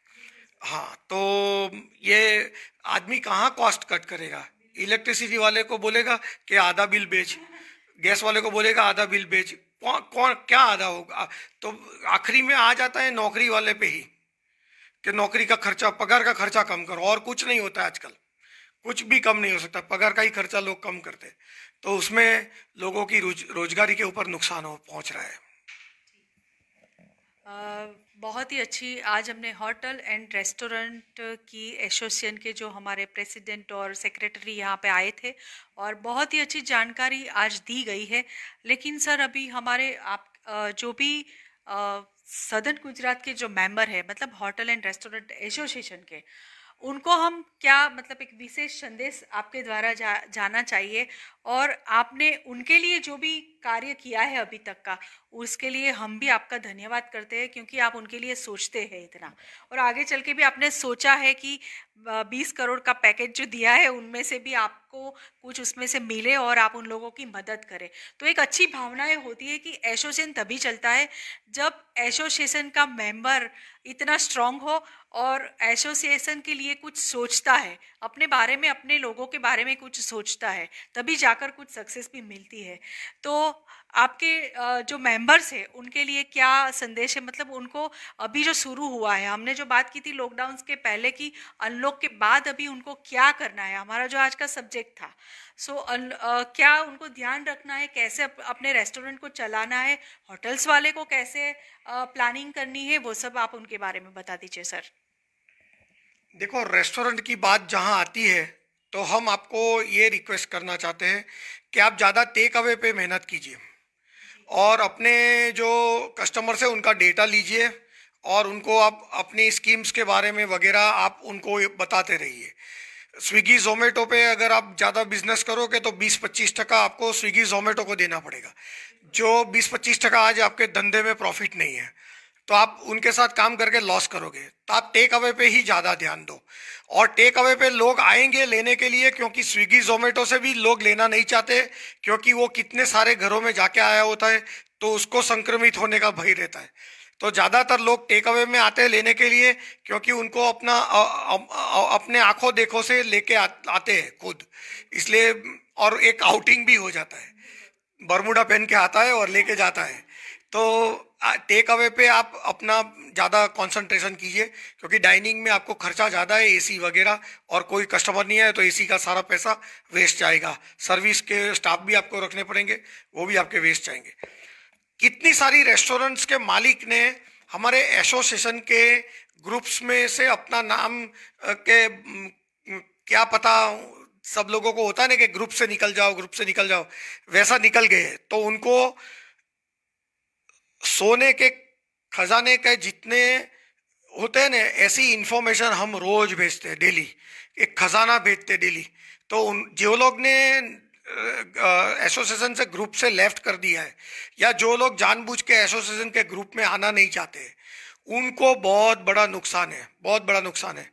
Speaker 2: हाँ तो ये आदमी कहाँ कॉस्ट कट करेगा इलेक्ट्रिसिटी वाले को बोलेगा कि आधा बिल बेच गैस वाले को बोलेगा आधा बिल बेच कौन कौन क्या आधा होगा तो आखिरी में आ जाता है नौकरी वाले पे ही कि नौकरी का खर्चा पगार का खर्चा कम करो और कुछ नहीं होता आजकल कुछ भी कम नहीं हो सकता पगार का ही खर्चा लोग कम करते तो उसमें लोगों की रोज रोजगारी के ऊपर नुकसान हो पहुंच रहा है
Speaker 1: बहुत ही अच्छी आज हमने होटल एंड रेस्टोरेंट की एसोसिएशन के जो हमारे प्रेसिडेंट और सेक्रेटरी यहाँ पे आए थे और बहुत ही अच्छी जानकारी आज दी गई है लेकिन सर अभी हमारे आप जो भी सदन गुजरात के जो मेंबर है मतलब होटल एंड रेस्टोरेंट एसोसिएशन के उनको हम क्या मतलब एक विशेष संदेश आपके द्वारा जा जाना चाहिए और आपने उनके लिए जो भी कार्य किया है अभी तक का उसके लिए हम भी आपका धन्यवाद करते हैं क्योंकि आप उनके लिए सोचते हैं इतना और आगे चल के भी आपने सोचा है कि बीस करोड़ का पैकेज जो दिया है उनमें से भी आप आपको कुछ उसमें से मिले और आप उन लोगों की मदद करें तो एक अच्छी भावना ये होती है कि एसोसिएशन तभी चलता है जब एसोसिएशन का मेंबर इतना स्ट्रांग हो और एसोसिएशन के लिए कुछ सोचता है अपने बारे में अपने लोगों के बारे में कुछ सोचता है तभी जाकर कुछ सक्सेस भी मिलती है तो आपके जो मेंबर्स है उनके लिए क्या संदेश है मतलब उनको अभी जो शुरू हुआ है हमने जो बात की थी लॉकडाउन के पहले की अनलॉक के बाद अभी उनको क्या करना है हमारा जो आज का सब्जेक्ट था सो so, क्या उनको ध्यान रखना है कैसे अपने रेस्टोरेंट को चलाना है होटल्स वाले को कैसे प्लानिंग करनी है वो सब आप उनके बारे में बता दीजिए सर
Speaker 2: देखो रेस्टोरेंट की बात जहाँ आती है तो हम आपको ये रिक्वेस्ट करना चाहते हैं कि आप ज़्यादा टेक अवे पे मेहनत कीजिए और अपने जो कस्टमर से उनका डेटा लीजिए और उनको आप अपनी स्कीम्स के बारे में वगैरह आप उनको बताते रहिए स्विगी जोमेटो पे अगर आप ज़्यादा बिजनेस करोगे तो 20-25 टका आपको स्विगी जोमेटो को देना पड़ेगा जो 20-25 टका आज आपके धंधे में प्रॉफिट नहीं है तो आप उनके साथ काम करके लॉस करोगे तो आप टेक अवे पे ही ज़्यादा ध्यान दो और टेक अवे पे लोग आएंगे लेने के लिए क्योंकि स्विगी जोमेटो से भी लोग लेना नहीं चाहते क्योंकि वो कितने सारे घरों में जाके आया होता है तो उसको संक्रमित होने का भय रहता है तो ज़्यादातर लोग टेक अवे में आते हैं लेने के लिए क्योंकि उनको अपना अ, अ, अ, अपने आंखों देखों से लेके आ, आते हैं खुद इसलिए और एक आउटिंग भी हो जाता है बरमुडा पहन के आता है और लेके जाता है तो टेक अवे पे आप अपना ज़्यादा कंसंट्रेशन कीजिए क्योंकि डाइनिंग में आपको खर्चा ज़्यादा है एसी वगैरह और कोई कस्टमर नहीं है तो एसी का सारा पैसा वेस्ट जाएगा सर्विस के स्टाफ भी आपको रखने पड़ेंगे वो भी आपके वेस्ट जाएंगे कितनी सारी रेस्टोरेंट्स के मालिक ने हमारे एसोसिएशन के ग्रुप्स में से अपना नाम के क्या पता सब लोगों को होता है ना कि ग्रुप से निकल जाओ ग्रुप से निकल जाओ वैसा निकल गए तो उनको सोने के खजाने के जितने होते हैं ना ऐसी इंफॉर्मेशन हम रोज भेजते हैं डेली एक खजाना भेजते डेली तो उन जो लोग ने एसोसिएशन से ग्रुप से लेफ्ट कर दिया है या जो लोग जानबूझ के एसोसिएशन के ग्रुप में आना नहीं चाहते उनको बहुत बड़ा नुकसान है बहुत बड़ा नुकसान है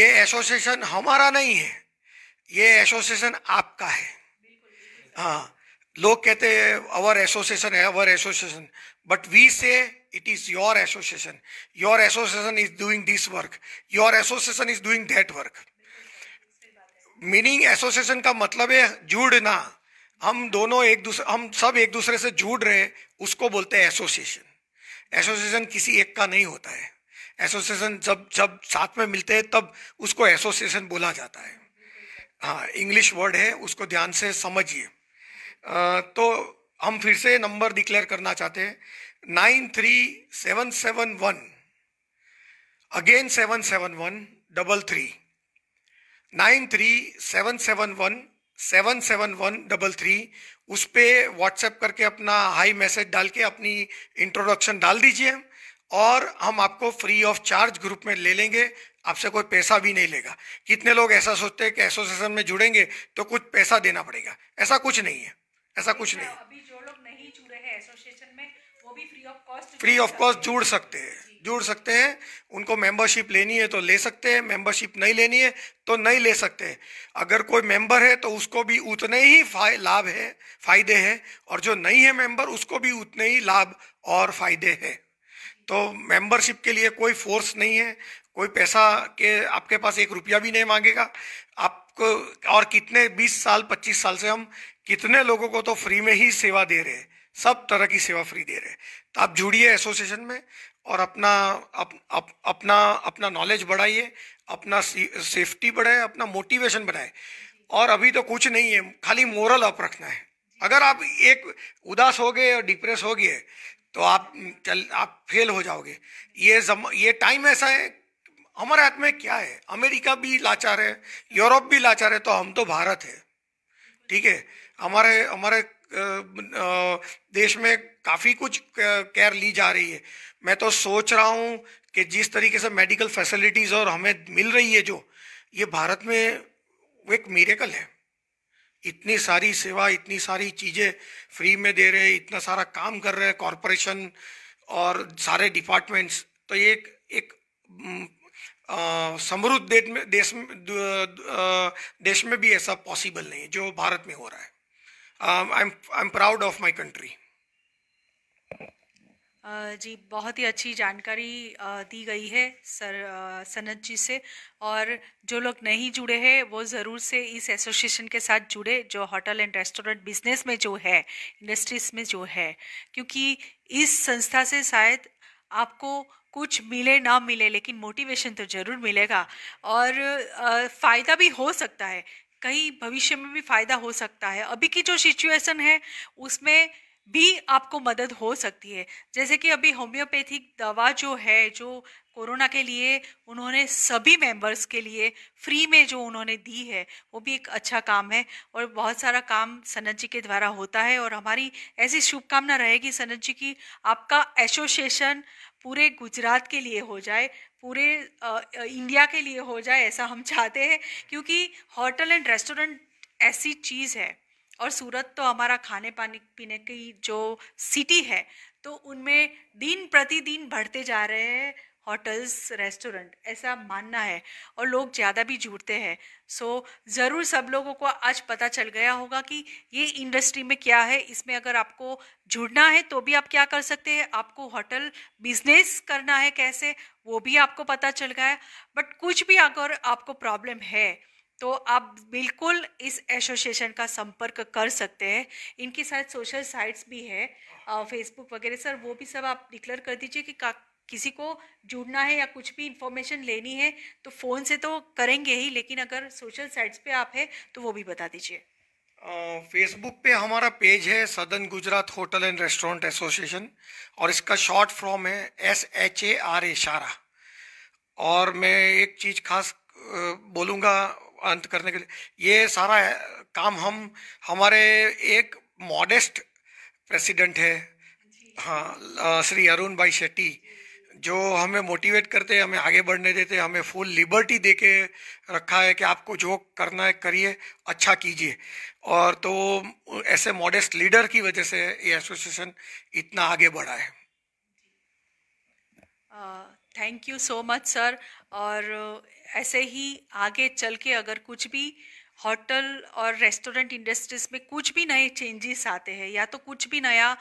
Speaker 2: ये एसोसिएशन हमारा नहीं है ये एसोसिएशन आपका है हाँ लोग कहते हैं अवर एसोसिएशन है our association but we say it is your association your association is doing this work your association is doing that work meaning association का मतलब है जुड़ना हम दोनों एक दूसरे हम सब एक दूसरे से जुड़ रहे उसको बोलते हैं एसोसिएशन एसोसिएशन किसी एक का नहीं होता है एसोसिएशन जब जब साथ में मिलते हैं तब उसको एसोसिएशन बोला जाता है हाँ इंग्लिश वर्ड है उसको ध्यान से समझिए तो हम फिर से नंबर डिक्लेयर करना चाहते हैं nine three seven seven one again seven seven one double three nine three seven seven one seven seven one double three उस पर व्हाट्सएप करके अपना हाई मैसेज डाल के अपनी इंट्रोडक्शन डाल दीजिए और हम आपको फ्री ऑफ चार्ज ग्रुप में ले लेंगे आपसे कोई पैसा भी नहीं लेगा कितने लोग ऐसा सोचते हैं कि एसोसिएशन में जुड़ेंगे तो कुछ पैसा देना पड़ेगा ऐसा कुछ नहीं है ऐसा कुछ नहीं अभी जो लोग नहीं जुड़े हैं एसोसिएशन में वो भी free of cost free of cost जुड़ सकते हैं जुड़ सकते हैं उनको मेंबरशिप लेनी है तो ले सकते हैं मेंबरशिप नहीं लेनी है तो नहीं ले सकते हैं अगर कोई मेंबर है तो उसको भी उतने ही लाभ है फायदे हैं और जो नहीं है मेंबर उसको भी उतने ही लाभ और फायदे हैं तो मेंबरशिप के लिए कोई फोर्स नहीं है कोई पैसा के आपके पास एक रुपया भी नहीं मांगेगा आपको और कितने 20 साल 25 साल से हम कितने लोगों को तो फ्री में ही सेवा दे रहे हैं सब तरह की सेवा फ्री दे रहे हैं तो आप जुड़िए एसोसिएशन में और अपना अप, अप, अपना अपना नॉलेज बढ़ाइए अपना सेफ्टी बढ़ाए अपना मोटिवेशन बढ़ाए और अभी तो कुछ नहीं है खाली मोरल अप रखना है अगर आप एक उदास हो गए और डिप्रेस हो गए तो आप चल आप फेल हो जाओगे ये जम ये टाइम ऐसा है हमारे हाथ में क्या है अमेरिका भी लाचार है यूरोप भी लाचार है तो हम तो भारत है ठीक है हमारे हमारे देश में काफ़ी कुछ केयर ली जा रही है मैं तो सोच रहा हूँ कि जिस तरीके से मेडिकल फैसिलिटीज़ और हमें मिल रही है जो ये भारत में एक मेरेकल है इतनी सारी सेवा इतनी सारी चीज़ें फ्री में दे रहे हैं इतना सारा काम कर रहे हैं कॉरपोरेशन और सारे डिपार्टमेंट्स तो ये एक एक समृद्ध देश में देश में, देश में भी ऐसा पॉसिबल नहीं है जो भारत में हो रहा है um, I'm I'm proud of my country.
Speaker 1: जी बहुत ही अच्छी जानकारी दी गई है सर सनत जी से और जो लोग नहीं जुड़े हैं वो ज़रूर से इस एसोसिएशन के साथ जुड़े जो होटल एंड रेस्टोरेंट बिजनेस में जो है इंडस्ट्रीज में जो है क्योंकि इस संस्था से शायद आपको कुछ मिले ना मिले लेकिन मोटिवेशन तो ज़रूर मिलेगा और फ़ायदा भी हो सकता है कहीं भविष्य में भी फ़ायदा हो सकता है अभी की जो सिचुएशन है उसमें भी आपको मदद हो सकती है जैसे कि अभी होम्योपैथिक दवा जो है जो कोरोना के लिए उन्होंने सभी मेंबर्स के लिए फ्री में जो उन्होंने दी है वो भी एक अच्छा काम है और बहुत सारा काम सनत जी के द्वारा होता है और हमारी ऐसी शुभकामना रहेगी सनत जी की आपका एसोसिएशन पूरे गुजरात के लिए हो जाए पूरे इंडिया के लिए हो जाए ऐसा हम चाहते हैं क्योंकि होटल एंड रेस्टोरेंट ऐसी चीज़ है और सूरत तो हमारा खाने पाने पीने की जो सिटी है तो उनमें दिन प्रतिदिन बढ़ते जा रहे हैं होटल्स रेस्टोरेंट ऐसा मानना है और लोग ज़्यादा भी जुड़ते हैं सो so, ज़रूर सब लोगों को आज पता चल गया होगा कि ये इंडस्ट्री में क्या है इसमें अगर आपको जुड़ना है तो भी आप क्या कर सकते हैं आपको होटल बिजनेस करना है कैसे वो भी आपको पता चल गया बट कुछ भी अगर आपको प्रॉब्लम है तो आप बिल्कुल इस एसोसिएशन का संपर्क कर सकते हैं इनके साथ सोशल साइट्स भी है फेसबुक वगैरह सर वो भी सब आप डिक्लेयर कर दीजिए कि किसी को जुड़ना है या कुछ भी इंफॉर्मेशन लेनी है तो फ़ोन से तो करेंगे ही लेकिन अगर सोशल साइट्स पे आप है तो वो भी बता दीजिए
Speaker 2: फेसबुक पे हमारा पेज है southern Gujarat hotel and restaurant association और इसका शॉर्ट फॉर्म है एस एच ए आर इशारा और मैं एक चीज़ खास बोलूँगा अंत करने के लिए ये सारा काम हम हमारे एक मॉडेस्ट प्रेसिडेंट है हाँ श्री अरुण भाई शेट्टी जो हमें मोटिवेट करते हैं हमें आगे बढ़ने देते हैं हमें फुल लिबर्टी दे के रखा है कि आपको जो करना है करिए अच्छा कीजिए और तो ऐसे मॉडेस्ट लीडर की वजह से ये एसोसिएशन इतना आगे बढ़ा है
Speaker 1: thank you so much sir और ऐसे ही आगे चल के अगर कुछ भी होटल और रेस्टोरेंट इंडस्ट्रीज में कुछ भी नए चेंजेस आते हैं या तो कुछ भी नया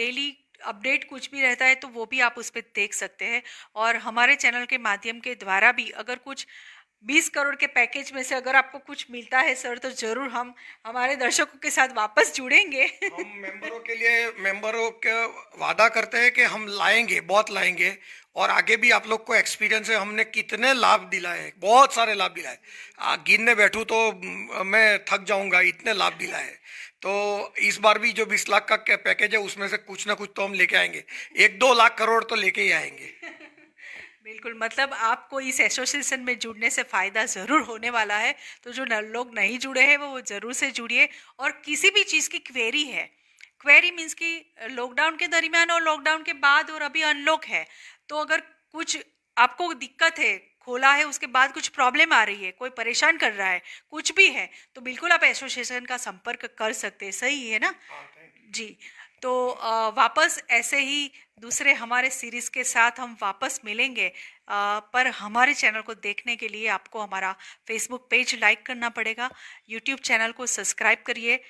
Speaker 1: डेली अपडेट कुछ भी रहता है तो वो भी आप उस पर देख सकते हैं और हमारे चैनल के माध्यम के द्वारा भी अगर कुछ 20 करोड़ के पैकेज में से अगर आपको कुछ मिलता है सर तो जरूर हम हमारे दर्शकों के साथ वापस जुड़ेंगे हम मेंबरों के लिए मेंबरों के
Speaker 2: वादा करते हैं कि हम लाएंगे बहुत लाएंगे और आगे भी आप लोग को एक्सपीरियंस है हमने कितने लाभ दिलाए बहुत सारे लाभ दिलाए गिनने बैठूँ तो मैं थक जाऊंगा इतने लाभ दिलाए तो इस बार भी जो बीस लाख का पैकेज है उसमें से कुछ ना कुछ तो हम लेके आएंगे एक दो लाख करोड़ तो लेके ही आएंगे
Speaker 1: [LAUGHS] बिल्कुल मतलब आपको इस एसोसिएशन में जुड़ने से फ़ायदा ज़रूर होने वाला है तो जो लोग नहीं जुड़े हैं वो ज़रूर से जुड़िए और किसी भी चीज़ की क्वेरी है क्वेरी मीन्स कि लॉकडाउन के दरमियान और लॉकडाउन के बाद और अभी अनलॉक है तो अगर कुछ आपको दिक्कत है खोला है उसके बाद कुछ प्रॉब्लम आ रही है कोई परेशान कर रहा है कुछ भी है तो बिल्कुल आप एसोसिएशन का संपर्क कर सकते हैं सही है ना हाँ, जी तो वापस ऐसे ही दूसरे हमारे सीरीज़ के साथ हम वापस मिलेंगे पर हमारे चैनल को देखने के लिए आपको हमारा फेसबुक पेज लाइक करना पड़ेगा यूट्यूब चैनल को सब्सक्राइब करिए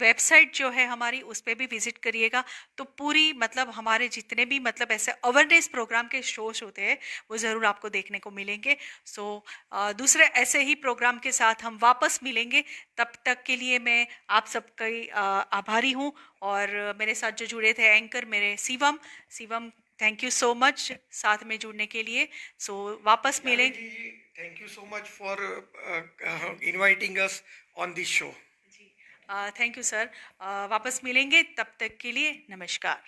Speaker 1: वेबसाइट जो है हमारी उस पर भी विजिट करिएगा तो पूरी मतलब हमारे जितने भी मतलब ऐसे अवेयरनेस प्रोग्राम के शोज होते हैं वो ज़रूर आपको देखने को मिलेंगे सो so, दूसरे ऐसे ही प्रोग्राम के साथ हम वापस मिलेंगे तब तक के लिए मैं आप सबका आभारी हूँ और मेरे साथ जो जुड़े थे एंकर मेरे Shivam Shivam thank you so much साथ में जुड़ने के लिए सो so, वापस मिलेंगे
Speaker 2: thank you so much for inviting us on this
Speaker 1: show thank you sir वापस मिलेंगे तब तक के लिए नमस्कार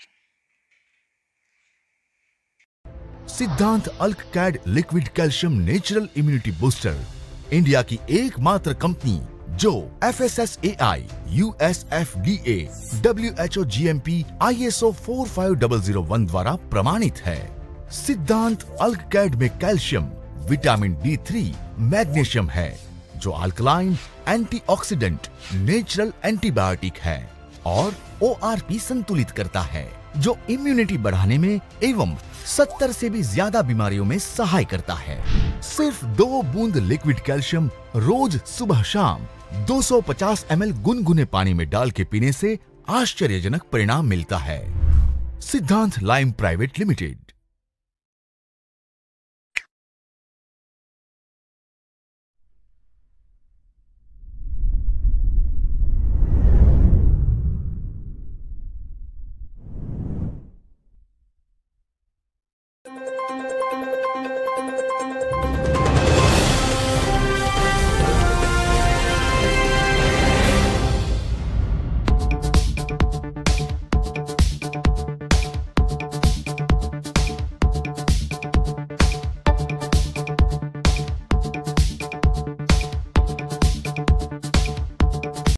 Speaker 4: Siddhant Alk Cad liquid calcium natural immunity booster India की एकमात्र कंपनी जो
Speaker 2: F S S A I U S F D A W H O G M P I S O four five double zero one द्वारा प्रमाणित है Siddhant Alk Cad में calcium vitamin D three magnesium है जो alkaline antioxidant
Speaker 4: natural antibiotic है और ओ संतुलित करता है जो इम्यूनिटी बढ़ाने में एवं 70 से भी ज्यादा बीमारियों में सहाय करता है सिर्फ दो बूंद लिक्विड कैल्शियम रोज सुबह शाम 250 एल गुनगुने पानी में डाल के पीने से आश्चर्यजनक परिणाम मिलता है सिद्धांत लाइम प्राइवेट लिमिटेड